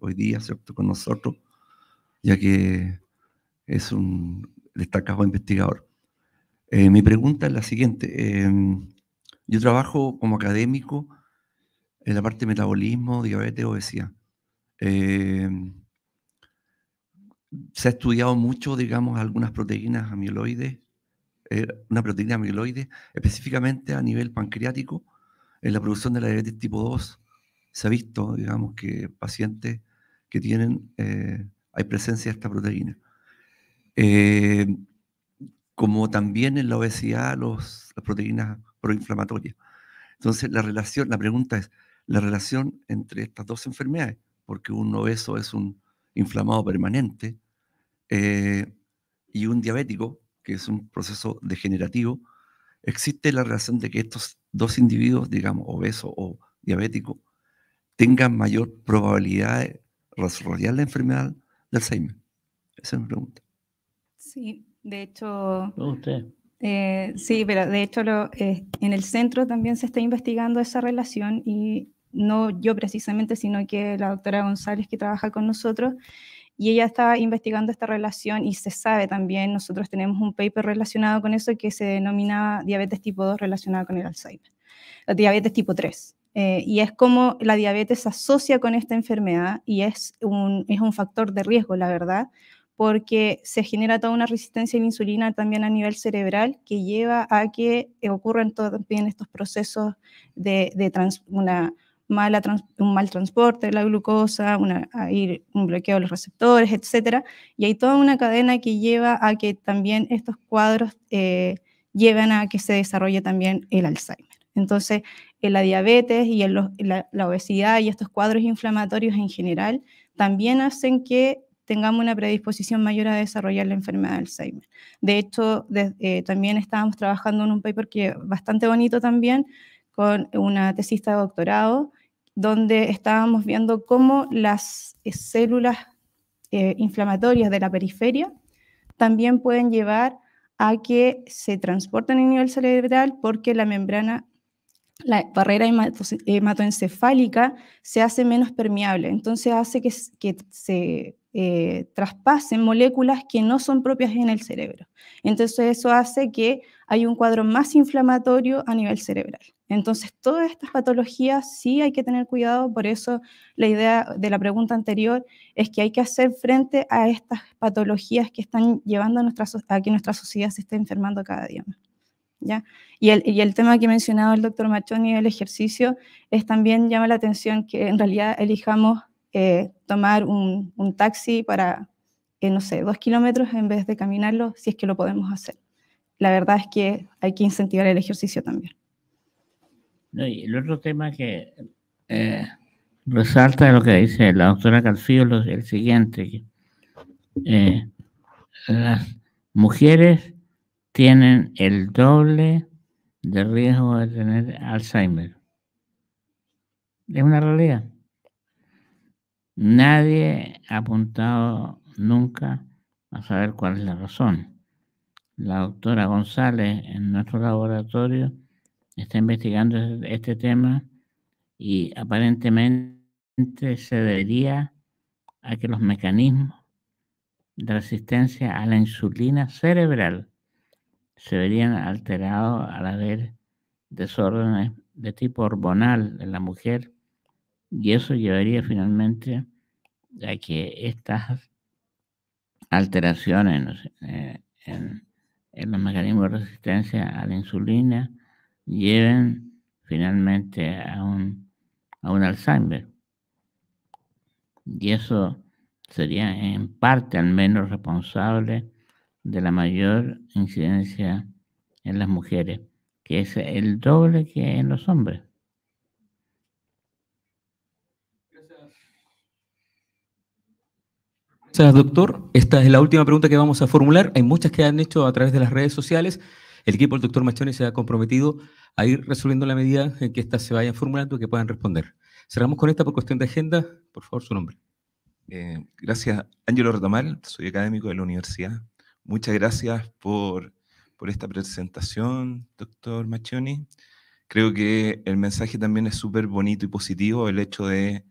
hoy día con nosotros ya que es un destacado investigador. Eh, mi pregunta es la siguiente. Em, yo trabajo como académico en la parte de metabolismo, diabetes, obesidad. Em, se ha estudiado mucho, digamos, algunas proteínas amiloides, eh, una proteína amiloide, específicamente a nivel pancreático, en la producción de la diabetes tipo 2. Se ha visto, digamos, que pacientes que tienen eh, hay presencia de esta proteína. Eh, como también en la obesidad las proteínas proinflamatorias. Entonces, la relación, la pregunta es, la relación entre estas dos enfermedades, porque un obeso es un inflamado permanente eh, y un diabético, que es un proceso degenerativo, existe la relación de que estos dos individuos, digamos, obeso o diabético, tengan mayor probabilidad de desarrollar la enfermedad de Alzheimer? Esa es mi pregunta. Sí, de hecho. Oh, usted? Eh, sí, pero de hecho eh, en el centro también se está investigando esa relación y no yo precisamente, sino que la doctora González que trabaja con nosotros y ella está investigando esta relación y se sabe también, nosotros tenemos un paper relacionado con eso que se denomina diabetes tipo 2 relacionada con el Alzheimer, diabetes tipo 3. Eh, y es como la diabetes se asocia con esta enfermedad y es un, factor de riesgo, la verdad, porque se genera toda una resistencia a la insulina también a nivel cerebral que lleva a que ocurran también estos procesos de, una mala un mal transporte de la glucosa, un bloqueo de los receptores, etc. Y hay toda una cadena que lleva a que también estos cuadros eh, a que se desarrolle también el Alzheimer. Entonces, en la diabetes y en, la, obesidad y estos cuadros inflamatorios en general, también hacen que tengamos una predisposición mayor a desarrollar la enfermedad de Alzheimer. De hecho, eh, también estábamos trabajando en un paper que bastante bonito también, con una tesista de doctorado, donde estábamos viendo cómo las eh, células eh, inflamatorias de la periferia también pueden llevar a que se transporten a nivel cerebral porque la membrana la barrera hematoencefálica se hace menos permeable, entonces hace que, se eh, traspasen moléculas que no son propias en el cerebro. Entonces eso hace que hay un cuadro más inflamatorio a nivel cerebral. Entonces todas estas patologías sí hay que tener cuidado, por eso la idea de la pregunta anterior es que hay que hacer frente a estas patologías que están llevando a, nuestra, a que nuestra sociedad se esté enfermando cada día más. Y el, tema que ha mencionado el doctor Machoni el ejercicio es también llama la atención que en realidad elijamos eh, tomar un, taxi para, eh, no sé, dos kilómetros en vez de caminarlo, si es que lo podemos hacer. La verdad es que hay que incentivar el ejercicio también. y el otro tema que eh, resalta lo que dice la doctora García es el siguiente, las mujeres tienen el doble de riesgo de tener Alzheimer. Es una realidad. Nadie ha apuntado nunca a saber cuál es la razón. La doctora González en nuestro laboratorio está investigando este tema y aparentemente se debería a que los mecanismos de resistencia a la insulina cerebral se verían alterados al haber desórdenes de tipo hormonal en la mujer y eso llevaría finalmente a que estas alteraciones eh, en, los mecanismos de resistencia a la insulina lleven finalmente a un, a un Alzheimer. Y eso sería en parte al menos responsable de la mayor incidencia en las mujeres, que es el doble que en los hombres. Gracias, doctor. Esta es la última pregunta que vamos a formular. Hay muchas que han hecho a través de las redes sociales. El equipo del doctor Machoni se ha comprometido a ir resolviendo la medida en que estas se vayan formulando y que puedan responder. Cerramos con esta por cuestión de agenda. Por favor, su nombre. Eh, gracias, Ángelo Retamal. Soy académico de la Universidad Muchas gracias por, por esta presentación, doctor Machioni. Creo que el mensaje también es súper bonito y positivo, el hecho de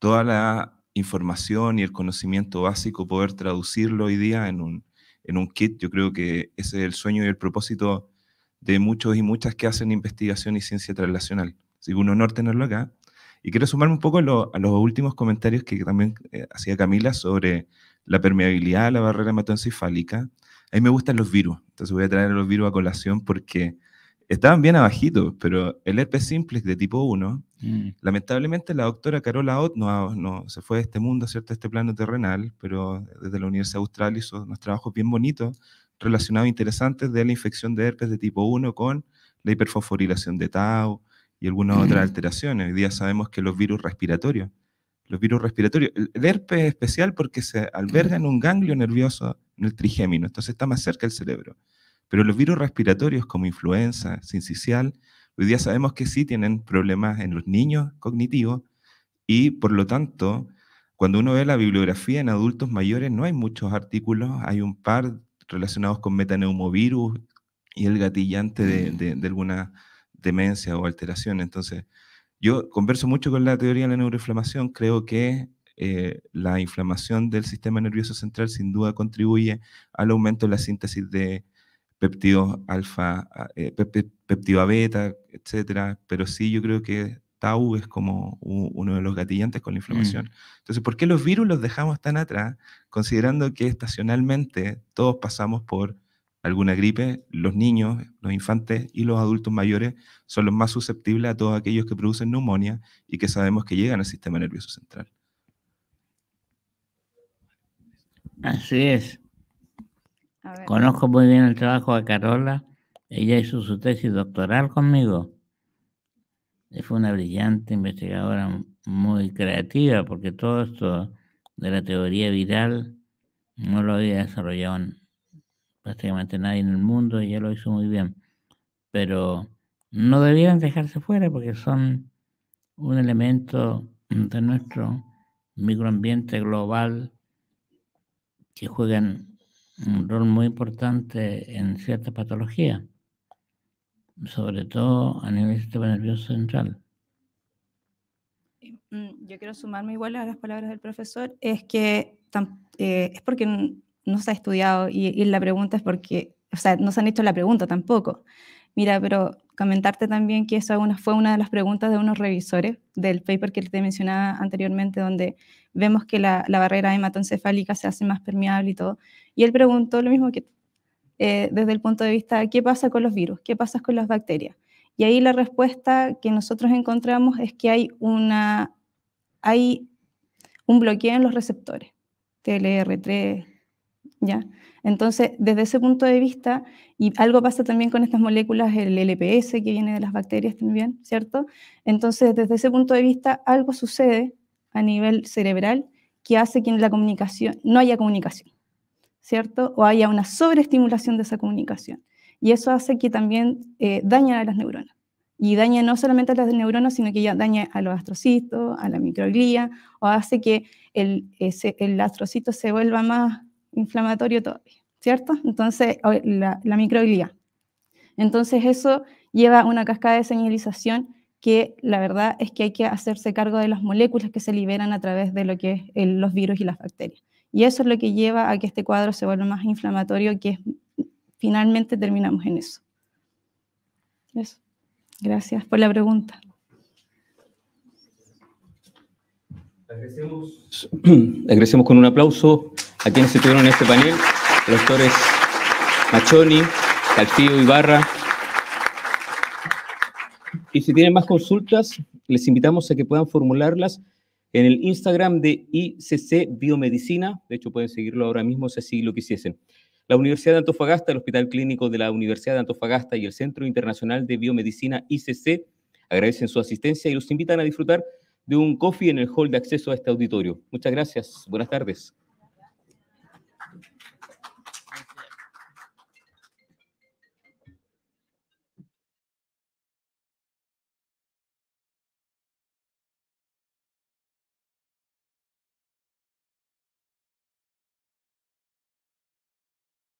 toda la información y el conocimiento básico poder traducirlo hoy día en un, en un kit. Yo creo que ese es el sueño y el propósito de muchos y muchas que hacen investigación y ciencia translacional. Así un honor tenerlo acá. Y quiero sumarme un poco a, los últimos comentarios que también eh, hacía Camila sobre la permeabilidad de la barrera hematoencefálica. A mí me gustan los virus, entonces voy a traer los virus a colación porque estaban bien abajitos, pero el herpes simplex de tipo 1, mm. lamentablemente la doctora Carola Ott no, no, se fue de este mundo, ¿cierto? este plano terrenal, pero desde la Universidad Austral hizo unos trabajos bien bonitos, relacionados interesantes de la infección de herpes de tipo 1 con la hiperfosforilación de tau y algunas otras mm. alteraciones. Hoy día sabemos que los virus respiratorios los virus respiratorios. El, herpes es especial porque se alberga en un ganglio nervioso en el trigémino, entonces está más cerca del cerebro. Pero los virus respiratorios como influenza, sincicial, hoy día sabemos que sí tienen problemas en los niños cognitivos y por lo tanto, cuando uno ve la bibliografía en adultos mayores, no hay muchos artículos, hay un par relacionados con metaneumovirus y el gatillante de, mm. de alguna demencia o alteración. Entonces, yo converso mucho con la teoría de la neuroinflamación, creo que eh, la inflamación del sistema nervioso central sin duda contribuye al aumento de la síntesis de peptidos alfa, ah, eh, beta, etcétera, pero sí yo creo que tau es como uno de los gatillantes con la mm. inflamación. Entonces, ¿por qué los virus los dejamos tan atrás, considerando que estacionalmente todos pasamos por alguna gripe, los niños, los infantes y los adultos mayores son los más susceptibles a todos aquellos que producen neumonía y que sabemos que llegan al sistema nervioso central. Así es. Conozco muy bien el trabajo de Carola. Ella hizo su tesis doctoral conmigo. Fue una brillante investigadora muy creativa porque todo esto de la teoría viral no lo había desarrollado prácticamente nadie en el mundo y él lo hizo muy bien. Pero no debían dejarse fuera porque son un elemento de nuestro microambiente global que juegan un rol muy importante en ciertas patologías, sobre todo a nivel del sistema nervioso central. Mm, yo quiero sumarme igual a las palabras del profesor, es que eh, es porque no se ha estudiado y, la pregunta es porque, o sea, no se han hecho la pregunta tampoco. Mira, pero comentarte también que eso fue una de las preguntas de unos revisores del paper que te mencionaba anteriormente, donde vemos que la, barrera hematoencefálica se hace más permeable y todo. Y él preguntó lo mismo que eh, desde el punto de vista, ¿qué pasa con los virus? ¿Qué pasa con las bacterias? Y ahí la respuesta que nosotros encontramos es que hay, una, hay un bloqueo en los receptores, TLR3, ¿ya? Entonces, desde ese punto de vista, y algo pasa también con estas moléculas, el LPS que viene de las bacterias también, ¿cierto? Entonces, desde ese punto de vista, algo sucede a nivel cerebral que hace que la comunicación no haya comunicación, ¿cierto? O haya una sobreestimulación de esa comunicación. Y eso hace que también eh, a las neuronas. Y daña no solamente a las neuronas, sino que ya daña a los astrocitos, a la microglía, o hace que el, el astrocito se vuelva más inflamatorio todavía, ¿cierto? Entonces, la, la Entonces, eso lleva a una cascada de señalización que la verdad es que hay que hacerse cargo de las moléculas que se liberan a través de lo que es los virus y las bacterias. Y eso es lo que lleva a que este cuadro se vuelva más inflamatorio, que finalmente terminamos en eso. Eso. Gracias por la pregunta. agradecemos con un aplauso a quienes estuvieron en este panel, los doctores Machoni, y Ibarra. Y si tienen más consultas, les invitamos a que puedan formularlas en el Instagram de ICC Biomedicina. De hecho, pueden seguirlo ahora mismo si así lo quisiesen. La Universidad de Antofagasta, el Hospital Clínico de la Universidad de Antofagasta y el Centro Internacional de Biomedicina ICC agradecen su asistencia y los invitan a disfrutar de un coffee en el hall de acceso a este auditorio. Muchas gracias. Buenas tardes.